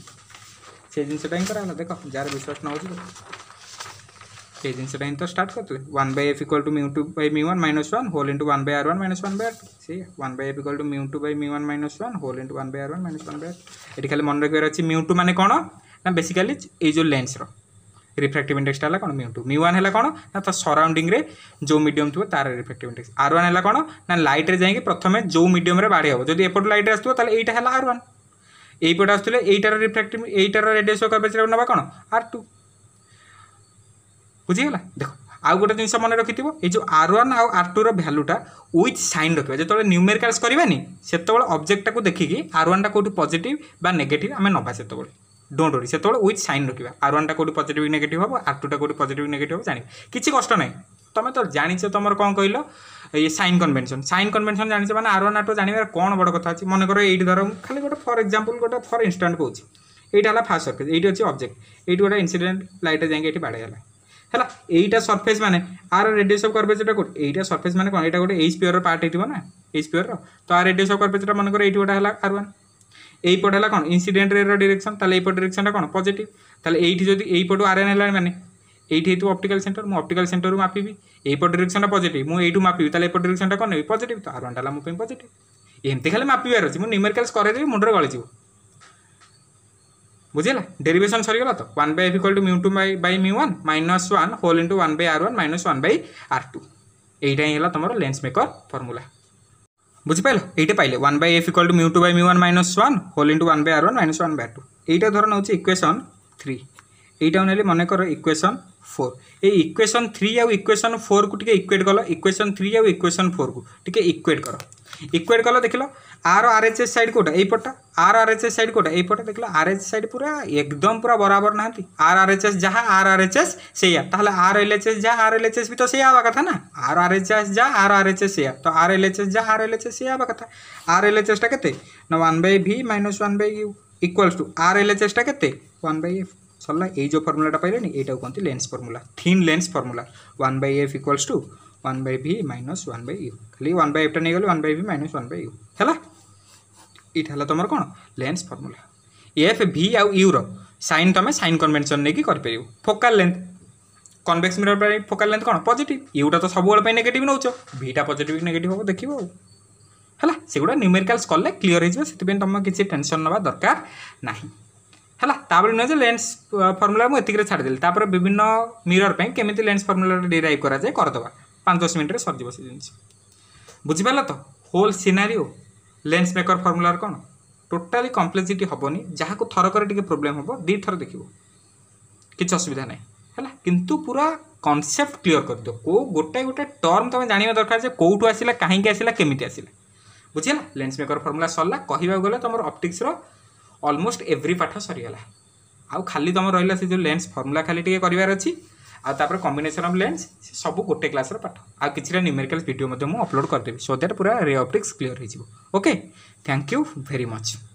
[SPEAKER 1] সেই জিনিসটা হি করা দেখ যার বিশ্বাস ন হচ্ছে पेज इंसिडेंट तो स्टार्ट करते one by F equal to mu two by mu one minus one whole into one by R one minus one by R see one by F equal to mu two by mu one minus one whole into one by R one minus one by R ये खाली मन रखे अच्छे mu two मैंने कौन ना basically ये जो लेन्सर रिफ्राक्टिव इंडेक्सटा है कौन म्यू टू म्यू वन है कौन ना तो सराउंडिंग जो मीडियम थी तार रिफ्राक्टिव इंडेक्स आर वन है कौन ना लाइट जाकि प्रथम जो मीडियम बाढ़ी हम जब एपट लाइट आसो यहाँ है आर वन এইপটে आसते এইটার রিফ্রাক্টিভ এইটার রেডিয়াস অফ কার্ভেচার নেবা কোণ আর ବୁଝିଗଲା ଦେଖ ଆଉ ଗୋଟେ ଜିନିଷ ମନେ ରଖିଥିବ ଏଇ ଯେଉଁ ଆର୍ ୱାନ୍ ଆଉ ଆର୍ ଟୁର ଭ୍ୟାଲୁଟା ୱିଥ୍ ସାଇନ୍ ରଖିବା ଯେତେବେଳେ ନ୍ୟୁମେରିକାଲ୍ସ କରିବାନି ସେତେବେଳେ ଅବଜେକ୍ଟଟାକୁ ଦେଖିକି ଆର୍ ୱାନ୍ଟା କେଉଁଠି ପଜିଟିଭ୍ ବା ନେଗେଟିଭ୍ ଆମେ ନେବା ସେତେବେଳେ ডোন্ট ওরি সেতবে উইথ সাইন রাখবা আর ওয়ানটা কোটি পজিটিভ নেগেটিভ হব আর টুটা কোটি পজিটিভ নেগেটিভ হব জানি কিছু কষ্ট নাই তুমি তো জাঁচ তোমার কম কহিল ইয়ে সাইন কনভেনশন সাইন কনভেনশন জাঁচ মানে আর ওয়ান আর টু জাঁবার কোণ বড় কথা আছে মনে কর এইটি ধর খালি গোটে ফর এক্সাম্পল গোটে ফর ইনস্টান্ট কৌছি এইটা হল ফার্স্ট সর্কেজ এইটি অছি অবজেক্ট এইটি গোটে ইনসিডেন্ট লাইটে যাই এটি বাড়াইলা ହେଲା ଏଇଟା ସର୍ଫେସ୍ ମାନେ ଆର ରେଡିୟସ୍ ଅଫ୍ କର୍ଭେଚରଟା କେଉଁଠି ଏଇଟା ସର୍ଫେସ୍ ମାନେ କ'ଣ ଏଇଟା ଗୋଟେ ଏଚ୍ ପିଓର ପାର୍ଟ ହେଇଥିବ ନା ଏଚ୍ ପିଓର ତ ଆର ରେଡିୟସ୍ ଅଫ୍ କର୍ଭେଚରଟା ମନେକର ଏଇଠି ଗୋଟେ ହେଲା ଆର୍ ୱାନ୍ এইপট হল কোণ ইনসিডেন্ট রের ডিরেকশন তাহলে এইপট ডিরেকশনটা কোণ পজিটিভ তাহলে এইটি যদি এইপটু আর এন হল মানে এইটি হইতো অপটিক্যাল সেন্টার মু অপটিক্যাল সেন্টার মাপিবি এইপট ডিরেকশনটা পজিটিভ মু এইটু মাপিবি তাহলে এইপট ডিরেকশনটা কোণ নেবি পজিটিভ তো আর ওয়ানটা হল মো পজিটিভ এমতি খালি মাপিবার আছে মু নিউমেরিকালস করাইদেবি মুন্ডরে গলিযোগ বুঝলা ডেরিভেশন সরিগলা তো one by F equal to mu two by by mu one minus one whole into one by R one minus one by R two এইটা ହିଁ ହେଲା তোমার লেন্স মেকর ফর্মুলা বুঝিপাইল এইটা পাইলে one by F equal to mu two by mu one minus one whole into one by R one minus one by R two এইটা ধর নেଉଛି ইকুয়েসন থ্রি এইটাও নেলি মনে কর ইকুয়েসন ফোর এই ইকুয়েসন থ্রি আউ ইকুয়েসন ফোরকু টিকে ইকুয়েট কল ইকুয়েসন থ্রি আউ ইকুয়েসন ফোরকু টিকে ইকুয়েট কর ইকুয়েট কল দেখল আর আর এইচ এস সাইড কোটা এইপটটা আর আর এইচ এস সাইড কোটা এইপটটা দেখল আর এইচ সাইড পুরা একদম পুরা বরাবর না আর আর এইচ এস যা আর আর এইচ এস সেইয়া তাহলে আর এল এইচ এস যা আর এল এইচ এস বি তো সেইয়া হওয়া কথা না আর আর এইচ এস যা আর আর এইচ এস সেইয়া তো আর এল এইচ এস যা আর এল এইচ এস সেইয়া হওয়া কথা আর এল এইচ এসটা কেতে না one by V minus one by U equals to আর এল এইচ এসটা কেতে ওয়ান বাই এফ ସରିଲା ଏଇ ଯେଉଁ ଫର୍ମୁଲାଟା ପାଇଲେନି ଏଇଟାକୁ କୁହନ୍ତି lens formula thin lens formula one by F equals to 1/v - 1/u खाली 1/f টা নেগেটিভ হলো 1/v - 1/u হলা এইটা হলো তোমার কোন লেন্স ফর্মুলা f v আৰু u ৰ সাইন তুমি সাইন কনভেনশন নেকি কৰিবো ফোকাল লেন্থ কনভেক্স মিরৰৰ ফোকাল লেন্থ কোন পজিটিভ u টা তো সবৰ পই নেগেটিভ নউছো v টা পজিটিভ নেগেটিভ হ'ব দেখিবা হলা সেগুড নিউমেৰিকালস কললে ক্লিয়ৰ হৈ যাব সেইতে তুমি কিছি টেনচন নবা দরকার নাই হলা তাৰ পিছত লেন্স ফর্মুলা মই এতিকৰে ছাঢ়ি দিলে তাৰ পৰা বিভিন্ন মিরৰ পই কেনেতি লেন্স ফর্মুলা ডিৰাইভ কৰা যায় কৰ দবা ପାଞ୍ଚ ଦଶ ମିନିଟ୍ରେ ସରିଯିବ ସେ ଜିନିଷ ବୁଝିପାରିଲ ତ ହୋଲ୍ ସିନାରିଓ ଲେନ୍ସ ମେକର୍ ଫର୍ମୁଲାର କ'ଣ ଟୋଟାଲି କମ୍ପ୍ଲେକ୍ସିଟି ହେବନି ଯାହାକୁ ଥରକରେ ଟିକେ ପ୍ରୋବ୍ଲେମ୍ ହେବ ଦୁଇଥର ଦେଖିବ କିଛି ଅସୁବିଧା ନାହିଁ ହେଲା କିନ୍ତୁ ପୁରା କନସେପ୍ଟ କ୍ଲିଅର୍ କରିଦିଅ କେଉଁ ଗୋଟାଏ ଗୋଟେ ଟର୍ମ ତୁମେ ଜାଣିବା ଦରକାର ଯେ କେଉଁଠୁ ଆସିଲା କାହିଁକି ଆସିଲା କେମିତି ଆସିଲା ବୁଝିହେଲା ଲେନ୍ସ ମେକର୍ ଫର୍ମୁଲା ସରିଲା କହିବାକୁ ଗଲେ ତୁମର ଅପ୍ଟିକ୍ସର ଅଲମୋଷ୍ଟ ଏଭ୍ରି ପାଠ ସରିଗଲା ଆଉ ଖାଲି ତୁମର ରହିଲା ସେ ଯେଉଁ ଲେନ୍ସ ଫର୍ମୁଲା ଖାଲି ଟିକେ କରିବାର ଅଛି ଆଉ ତାପରେ କମ୍ବିନେସନ୍ ଅଫ୍ ଲେନ୍ସ ସବୁ ଗୋଟେ କ୍ଲାସ୍ର ପାଠ ଆଉ କିଛିଟା ନ୍ୟୁମେରିକାଲ୍ ଭିଡ଼ିଓ ମଧ୍ୟ ମୁଁ ଅପଲୋଡ଼ କରିଦେବି ସୋ ଦ୍ୟାଟ୍ ପୁରା ରେ ଅପ୍ଟିକ୍ସ କ୍ଲିଅର୍ ହୋଇଯିବ okay thank you very much